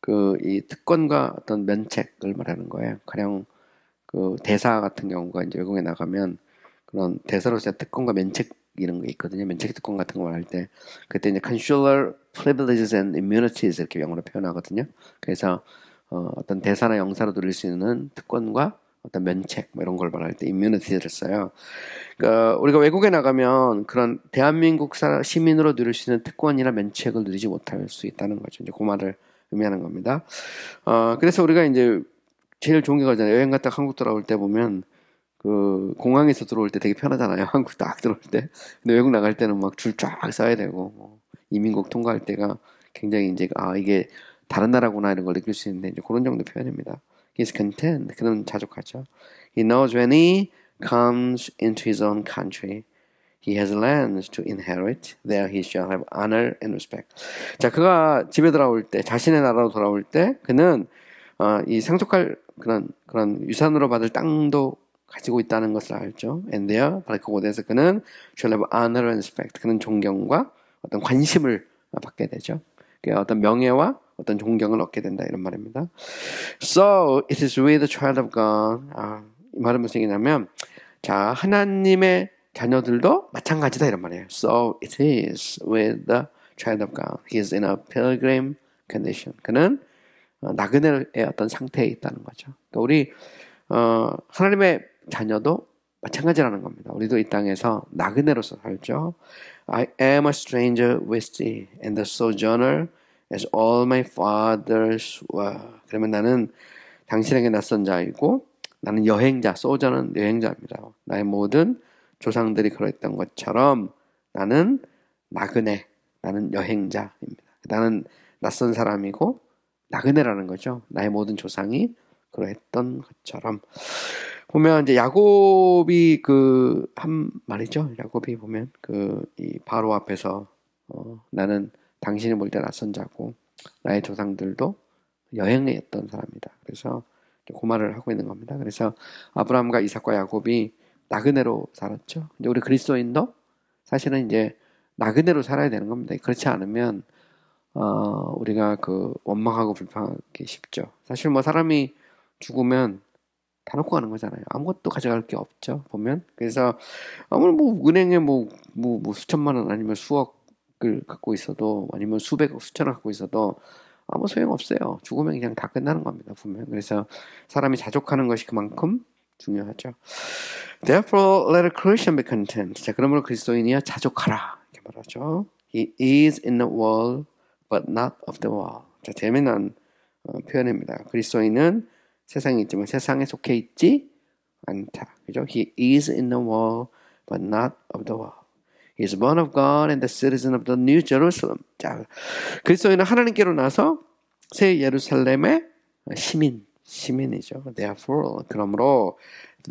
그 이 특권과 어떤 면책을 말하는 거예요. 가령 그 대사 같은 경우가 이제 외국에 나가면 그런 대사로서의 특권과 면책 이런 게 있거든요. 면책특권 같은 거 말할 때 그때 이제 consular privileges and immunities 이렇게 영어로 표현하거든요. 그래서 어, 어떤 대사나 영사로 누릴수 있는 특권과 어떤 면책 뭐 이런 걸 말할 때 immunity를 써요. 그러니까 우리가 외국에 나가면 그런 대한민국 사, 시민으로 누릴 수 있는 특권이나 면책을 누리지 못할 수 있다는 거죠. 이제 그 말을 의미하는 겁니다. 어, 그래서 우리가 이제 제일 좋은 게 뭐냐 잖 여행 갔다 한국 돌아올 때 보면 그 공항에서 들어올 때 되게 편하잖아요. 한국 딱 들어올 때. 근데 외국 나갈 때는 막 줄쫙 써야 되고 뭐 이민국 통과할 때가 굉장히 이제 아 이게 다른 나라구나 이런 걸 느낄 수 있는데 이제 그런 정도 표현입니다. He's content. 그는 자족하죠. He knows when he comes into his own country. He has lands to inherit. There he shall have honor and respect. 자, 그가 집에 돌아올 때, 자신의 나라로 돌아올 때, 그는 어, 이 상속할 그런 그런 유산으로 받을 땅도 가지고 있다는 것을 알죠. And there, 바로 그곳에서 그는 shall have honor and respect. 그는 존경과 어떤 관심을 받게 되죠. 어떤 명예와 어떤 존경을 얻게 된다 이런 말입니다. So it is with the child of God. 아, 이 말은 무슨 얘기냐면 자 하나님의 자녀들도 마찬가지다 이런 말이에요. So it is with the child of God. He is in a pilgrim condition. 그는 어, 나그네의 어떤 상태에 있다는 거죠. 그 우리 어, 하나님의 자녀도 마찬가지라는 겁니다. 우리도 이 땅에서 나그네로서 살죠. I am a stranger with thee and the sojourner as all my fathers were. 그러면 나는 당신에게 낯선 자이고 나는 여행자, 소저는 여행자입니다. 나의 모든 조상들이 그랬던 것처럼 나는 나그네, 나는 여행자입니다. 나는 낯선 사람이고 나그네라는 거죠. 나의 모든 조상이 그랬던 것처럼. 보면 이제 야곱이 그 한 말이죠. 야곱이 보면 그이 바로 앞에서 어, 나는 당신을 볼때 낯선 자고 나의 조상들도 여행했던 사람이다. 그래서 고그 말을 하고 있는 겁니다. 그래서 아브라함과 이삭과 야곱이 나그네로 살았죠. 근데 우리 그리스도인도 사실은 이제 나그네로 살아야 되는 겁니다. 그렇지 않으면 어, 우리가 그 원망하고 불평하기 쉽죠. 사실 뭐 사람이 죽으면 다 놓고 가는 거잖아요. 아무것도 가져갈 게 없죠. 보면 그래서 아무리 뭐 은행에 뭐뭐 뭐, 뭐 수천만 원 아니면 수억을 갖고 있어도 아니면 수백 억수천억 갖고 있어도 아무 소용 없어요. 죽으면 그냥 다 끝나는 겁니다. 보면 그래서 사람이 자족하는 것이 그만큼 중요하죠. Therefore, let a Christian be content. 자, 그러므로 그리스도인이야 자족하라 이렇게 말하죠. He is in the world, but not of the world. 자, 재미난 어, 표현입니다. 그리스도인은 세상에 있지만 세상에 속해 있지 않다. 그죠? He is in the world but not of the world. He is born of God and the citizen of the new Jerusalem. 자, 그리스도인은 하나님께로 나서 새 예루살렘의 시민, 시민이죠. Therefore, 그러므로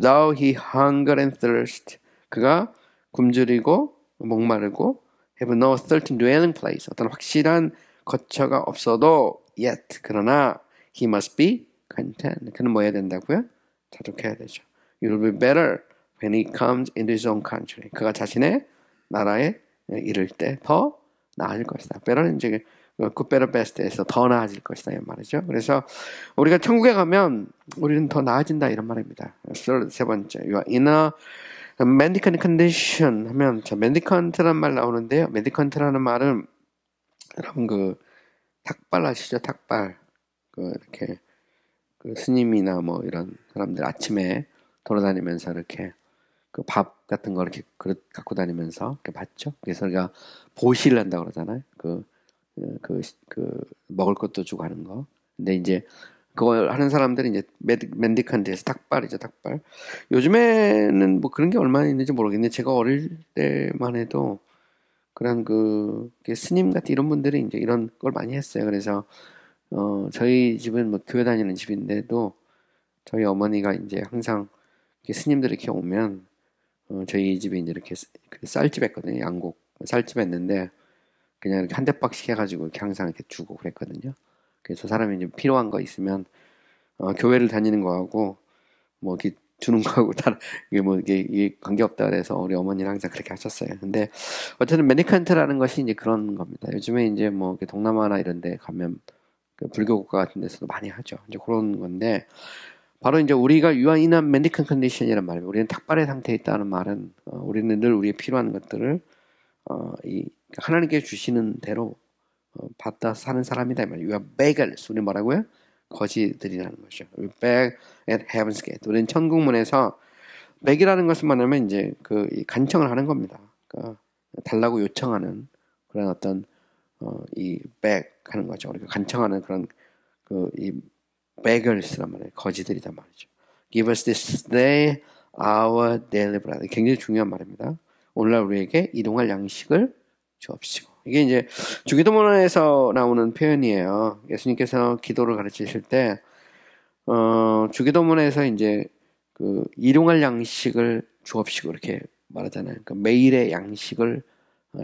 though he hunger and thirst 그가 굶주리고 목마르고 have no certain dwelling place 어떤 확실한 거처가 없어도 yet 그러나 he must be content. 그는 뭐 해야 된다고요? 자족해야 되죠. You'll be better when he comes into his own country. 그가 자신의 나라에 이를 때 더 나아질 것이다. Better는 이제 good, better, best에서 더 나아질 것이다 이 말이죠. 그래서 우리가 천국에 가면 우리는 더 나아진다 이런 말입니다. 세 번째, your inner mendicant condition 하면 자 mendicant라는 말 나오는데요. mendicant라는 말은 여러분 그 탁발 아시죠? 탁발 그 이렇게 그 스님이나 뭐 이런 사람들 아침에 돌아다니면서 이렇게 그 밥 같은 걸 이렇게 그릇 갖고 다니면서 이렇게 봤죠. 그래서 우리가 보시를 한다고 그러잖아요. 그, 그, 그, 먹을 것도 주고 하는 거. 근데 이제 그걸 하는 사람들은 이제 맨디칸 데서 닭발이죠, 닭발. 요즘에는 뭐 그런 게 얼마나 있는지 모르겠는데 제가 어릴 때만 해도 그런 그, 그 스님 같은 이런 분들이 이제 이런 걸 많이 했어요. 그래서 어, 저희 집은 뭐 교회 다니는 집인데도 저희 어머니가 이제 항상 스님들 이렇게 오면 어, 저희 집에 이제 이렇게 그 쌀집 했거든요. 양곡 쌀집 했는데 그냥 이렇게 한 대박씩 해가지고 이렇게 항상 이렇게 주고 그랬거든요. 그래서 사람이 이제 필요한 거 있으면 어, 교회를 다니는 거하고 뭐 이렇게 주는 거하고 다 이게 뭐 이게, 이게 관계 없다 그래서 우리 어머니는 항상 그렇게 하셨어요. 근데 어쨌든 메디칸트라는 것이 이제 그런 겁니다. 요즘에 이제 뭐 동남아나 이런 데 가면 그 불교 국가 같은 데서도 많이 하죠. 이제 그런 건데 바로 이제 우리가 유한이난 메디컨 컨디션이란 말이에요. 우리는 탁발의 상태에 있다는 말은 어, 우리는 늘 우리의 필요한 것들을 어, 이 하나님께 주시는 대로 어, 받다 사는 사람이다 말이에요. You are beggars. 우리 뭐라고요? 거지들이라는 거죠. We beg at heaven's gate. 우리는 천국문에서 beg이라는 것은 뭐냐면 이제 그 간청을 하는 겁니다. 그러니까 달라고 요청하는 그런 어떤 어, 이 beg 하는 거죠. 우리가 간청하는 그런 그이 beggars란 말이에요. 거지들이란 말이죠. Give us this day our daily bread. 굉장히 중요한 말입니다. 오늘날 우리에게 이동할 양식을 주옵시고. 이게 이제 주기도문에서 나오는 표현이에요. 예수님께서 기도를 가르치실 때, 어, 주기도문에서 이제 그 이동할 양식을 주옵시고 이렇게 말하잖아요. 그러니까 매일의 양식을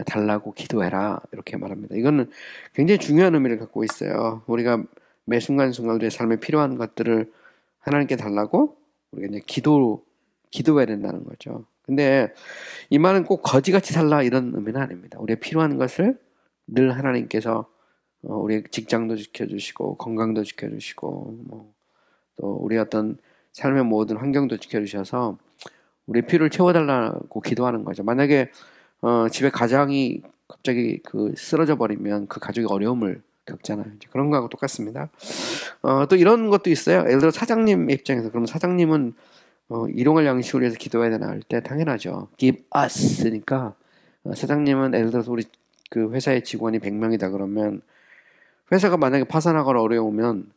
달라고 기도해라 이렇게 말합니다. 이거는 굉장히 중요한 의미를 갖고 있어요. 우리가 매 순간순간 우리의 삶에 필요한 것들을 하나님께 달라고 우리가 이제 기도 기도해야 된다는 거죠. 근데 이 말은 꼭 거지같이 살라 이런 의미는 아닙니다. 우리의 필요한 것을 늘 하나님께서 어, 우리의 직장도 지켜주시고 건강도 지켜주시고 뭐또 우리 어떤 삶의 모든 환경도 지켜주셔서 우리의 필요를 채워달라고 기도하는 거죠. 만약에 어, 집에 가장이 갑자기 그 쓰러져 버리면 그 가족이 어려움을 겪잖아요. 이제 그런 거하고 똑같습니다. 어, 또 이런 것도 있어요. 예를 들어 사장님 입장에서 그럼 사장님은 어, 일용할 양식을 위해서 기도해야 되나 할 때 당연하죠. Give us니까 어, 사장님은 예를 들어서 우리 그 회사의 직원이 100명이다 그러면 회사가 만약에 파산하거나 어려우면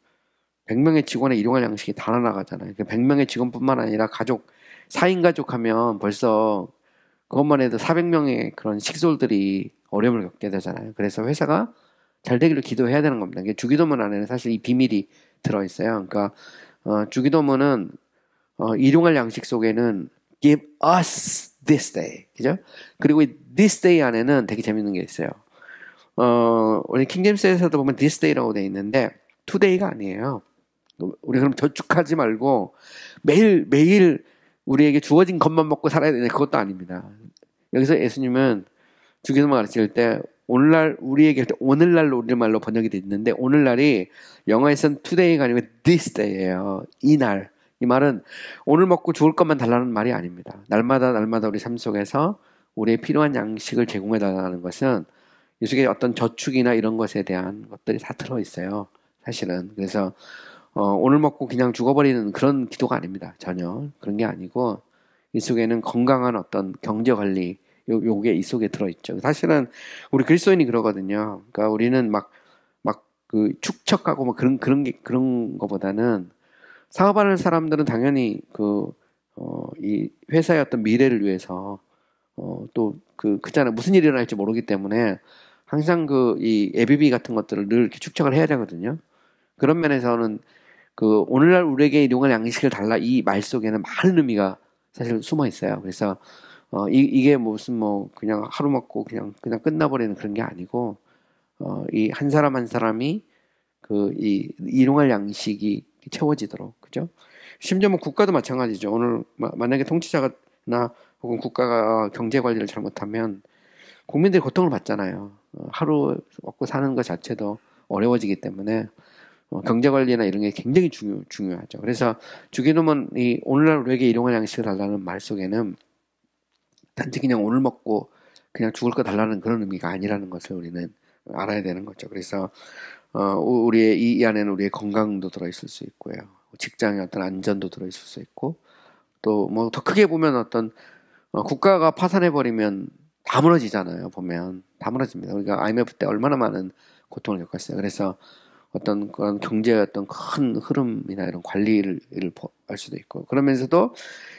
100명의 직원의 일용할 양식이 다 날아가잖아요. 100명의 그 직원뿐만 아니라 가족 4인 가족 하면 벌써 그것만 해도 400명의 그런 식솔들이 어려움을 겪게 되잖아요. 그래서 회사가 잘 되기를 기도해야 되는 겁니다. 이게 주기도문 안에는 사실 이 비밀이 들어 있어요. 그러니까 어, 주기도문은 어, 일용할 양식 속에는 give us this day, 그죠? 그리고 이 this day 안에는 되게 재밌는 게 있어요. 어, 우리 킹잼스에서도 보면 this day라고 돼 있는데 today가 아니에요. 우리 그럼 저축하지 말고 매일 매일 우리에게 주어진 것만 먹고 살아야 되는 그것도 아닙니다. 여기서 예수님은 주기도만 가르칠 때 오늘날 우리에게 오늘날로 우리말로 번역이 돼 있는데 오늘날이 영어에서는 today가 아니고 this day예요. 이 날. 이 말은 오늘 먹고 죽을 것만 달라는 말이 아닙니다. 날마다 날마다 우리 삶 속에서 우리의 필요한 양식을 제공해 달라는 것은 예수의 어떤 저축이나 이런 것에 대한 것들이 다 들어 있어요. 사실은 그래서 어, 오늘 먹고 그냥 죽어버리는 그런 기도가 아닙니다. 전혀 그런 게 아니고 이 속에는 건강한 어떤 경제 관리 요, 요게 이 속에 들어있죠. 사실은 우리 그리스도인이 그러거든요. 그러니까 우리는 막 막그 축척하고 막 뭐 그런 그런 게 그런 거보다는 사업하는 사람들은 당연히 그 어, 이 회사의 어떤 미래를 위해서 어, 또그 그잖아 무슨 일이 일어날지 모르기 때문에 항상 그 이 에비비 같은 것들을 늘 이렇게 축적을 해야 되거든요. 그런 면에서는 그 오늘날 우리에게 이용할 양식을 달라 이 말 속에는 많은 의미가 사실 숨어 있어요. 그래서 어, 이, 이게 무슨 뭐 그냥 하루 먹고 그냥 그냥 끝나버리는 그런 게 아니고 어, 이 한 사람 한 사람이 그 이이용할 양식이 채워지도록 그죠? 심지어 뭐 국가도 마찬가지죠. 오늘 마, 만약에 통치자가나 혹은 국가가 경제 관리를 잘못하면 국민들이 고통을 받잖아요. 어, 하루 먹고 사는 것 자체도 어려워지기 때문에 뭐 경제 관리나 이런 게 굉장히 중요, 중요하죠. 그래서 주기도문 이 오늘날 우리에게 일용할 양식을 달라는 말 속에는 단지 그냥 오늘 먹고 그냥 죽을 거 달라는 그런 의미가 아니라는 것을 우리는 알아야 되는 거죠. 그래서 어, 우리의 이, 이 안에는 우리의 건강도 들어있을 수 있고요. 직장의 어떤 안전도 들어있을 수 있고 또 뭐 더 크게 보면 어떤 어, 국가가 파산해 버리면 다 무너지잖아요. 보면 다 무너집니다. 우리가 IMF 때 얼마나 많은 고통을 겪었어요. 그래서 어떤 그런 경제의 어떤 큰 흐름이나 이런 관리를 할 수도 있고 그러면서도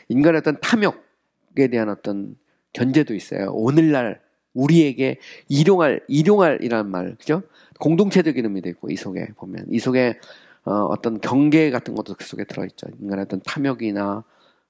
인간의 어떤 탐욕에 대한 어떤 견제도 있어요. 오늘날 우리에게 일용할 일용할이라는 말 그죠? 공동체적 이름이 되고 이 속에 보면 이 속에 어, 어떤 경계 같은 것도 그 속에 들어있죠. 인간의 어떤 탐욕이나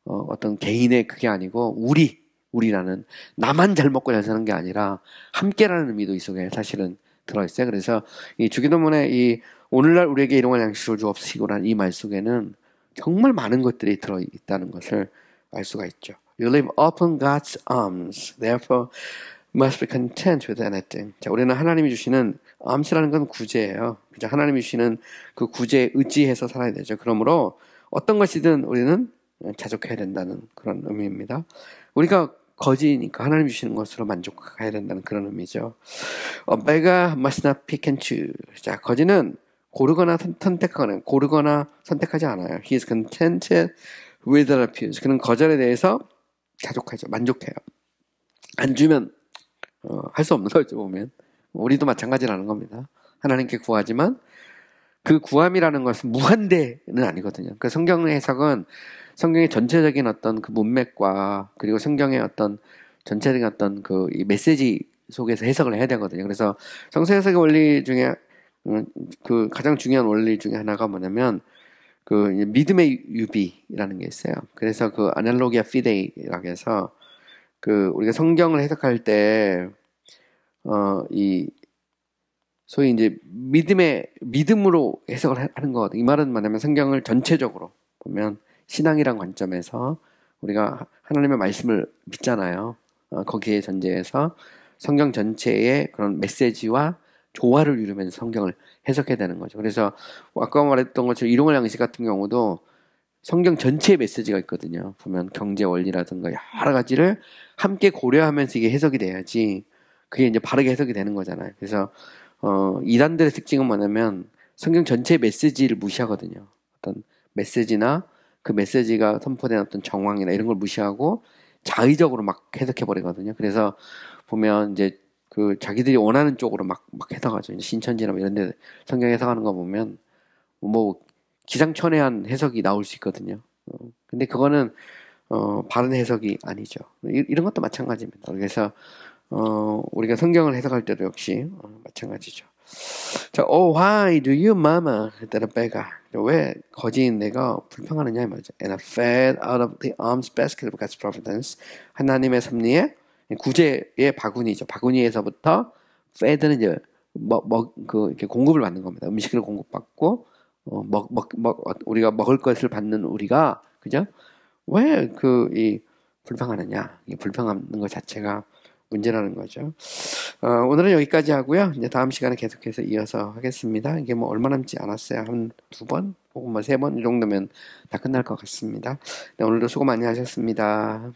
어, 어떤 개인의 그게 아니고 우리 우리라는 나만 잘 먹고 잘 사는 게 아니라 함께라는 의미도 이 속에 사실은 들어있어요. 그래서 이 주기도문에 이 오늘날 우리에게 일용할 양식을 주옵시고라는 이 말 속에는 정말 많은 것들이 들어있다는 것을 알 수가 있죠. You live open God's arms, therefore must be content with anything. 자, 우리는 하나님이 주시는 암시라는 건 구제예요. 그죠? 하나님이 주시는 그 구제에 의지해서 살아야 되죠. 그러므로 어떤 것이든 우리는 자족해야 된다는 그런 의미입니다. 우리가 거지니까 하나님 주시는 것으로 만족해야 된다는 그런 의미죠. 어, 내가 맛이나 피켄츄. 자, 거지는 고르거나 선택하거나 고르거나 선택하지 않아요. He is contented with the refuse. 그는 거절에 대해서 자족하죠. 만족해요. 안 주면 어, 할 수 없는 거죠. 보면 우리도 마찬가지라는 겁니다. 하나님께 구하지만 그 구함이라는 것은 무한대는 아니거든요. 그 성경 해석은 성경의 전체적인 어떤 그 문맥과 그리고 성경의 어떤 전체적인 어떤 그 이 메시지 속에서 해석을 해야 되거든요. 그래서 성서 해석의 원리 중에 음, 그 가장 중요한 원리 중에 하나가 뭐냐면 그 믿음의 유비라는 게 있어요. 그래서 그 아날로기아 피데이라고 해서 그 우리가 성경을 해석할 때 어 이 소위 이제 믿음의 믿음으로 해석을 하는 거거든요. 이 말은 뭐냐면 성경을 전체적으로 보면 신앙이란 관점에서 우리가 하나님의 말씀을 믿잖아요. 어, 거기에 전제해서 성경 전체의 그런 메시지와 조화를 이루면서 성경을 해석해야 되는 거죠. 그래서 아까 말했던 것처럼 이용할 양식 같은 경우도 성경 전체의 메시지가 있거든요. 보면 경제 원리라든가 여러 가지를 함께 고려하면서 이게 해석이 돼야지 그게 이제 바르게 해석이 되는 거잖아요. 그래서 어, 이단들의 특징은 뭐냐면 성경 전체의 메시지를 무시하거든요. 어떤 메시지나 그 메시지가 선포된 어떤 정황이나 이런 걸 무시하고 자의적으로 막 해석해 버리거든요. 그래서 보면 이제 그 자기들이 원하는 쪽으로 막 막 해석하죠. 신천지나 뭐 이런 데 성경 해석하는 거 보면 뭐 기상천외한 해석이 나올 수 있거든요. 어, 근데 그거는 어, 바른 해석이 아니죠. 이, 이런 것도 마찬가지입니다. 그래서 어, 우리가 성경을 해석할 때도 역시 어, 마찬가지죠. 자, oh why do you mama? 그때는 배가 왜 거지인 내가 불평하느냐 이 말이죠. And I fed out of the arms basket of God's providence. 하나님의 섭리에 구제의 바구니죠. 바구니에서부터 fed는 이제 먹먹그 이렇게 공급을 받는 겁니다. 음식을 공급받고 어, 먹, 먹, 먹, 우리가 먹을 것을 받는 우리가 그죠? 왜그 이 불평하느냐? 이 불평하는 것 자체가 문제라는 거죠. 어, 오늘은 여기까지 하고요. 이제 다음 시간에 계속해서 이어서 하겠습니다. 이게 뭐 얼마 남지 않았어요. 한 두 번, 혹은 뭐세번 이 정도면 다 끝날 것 같습니다. 네, 오늘도 수고 많이 하셨습니다.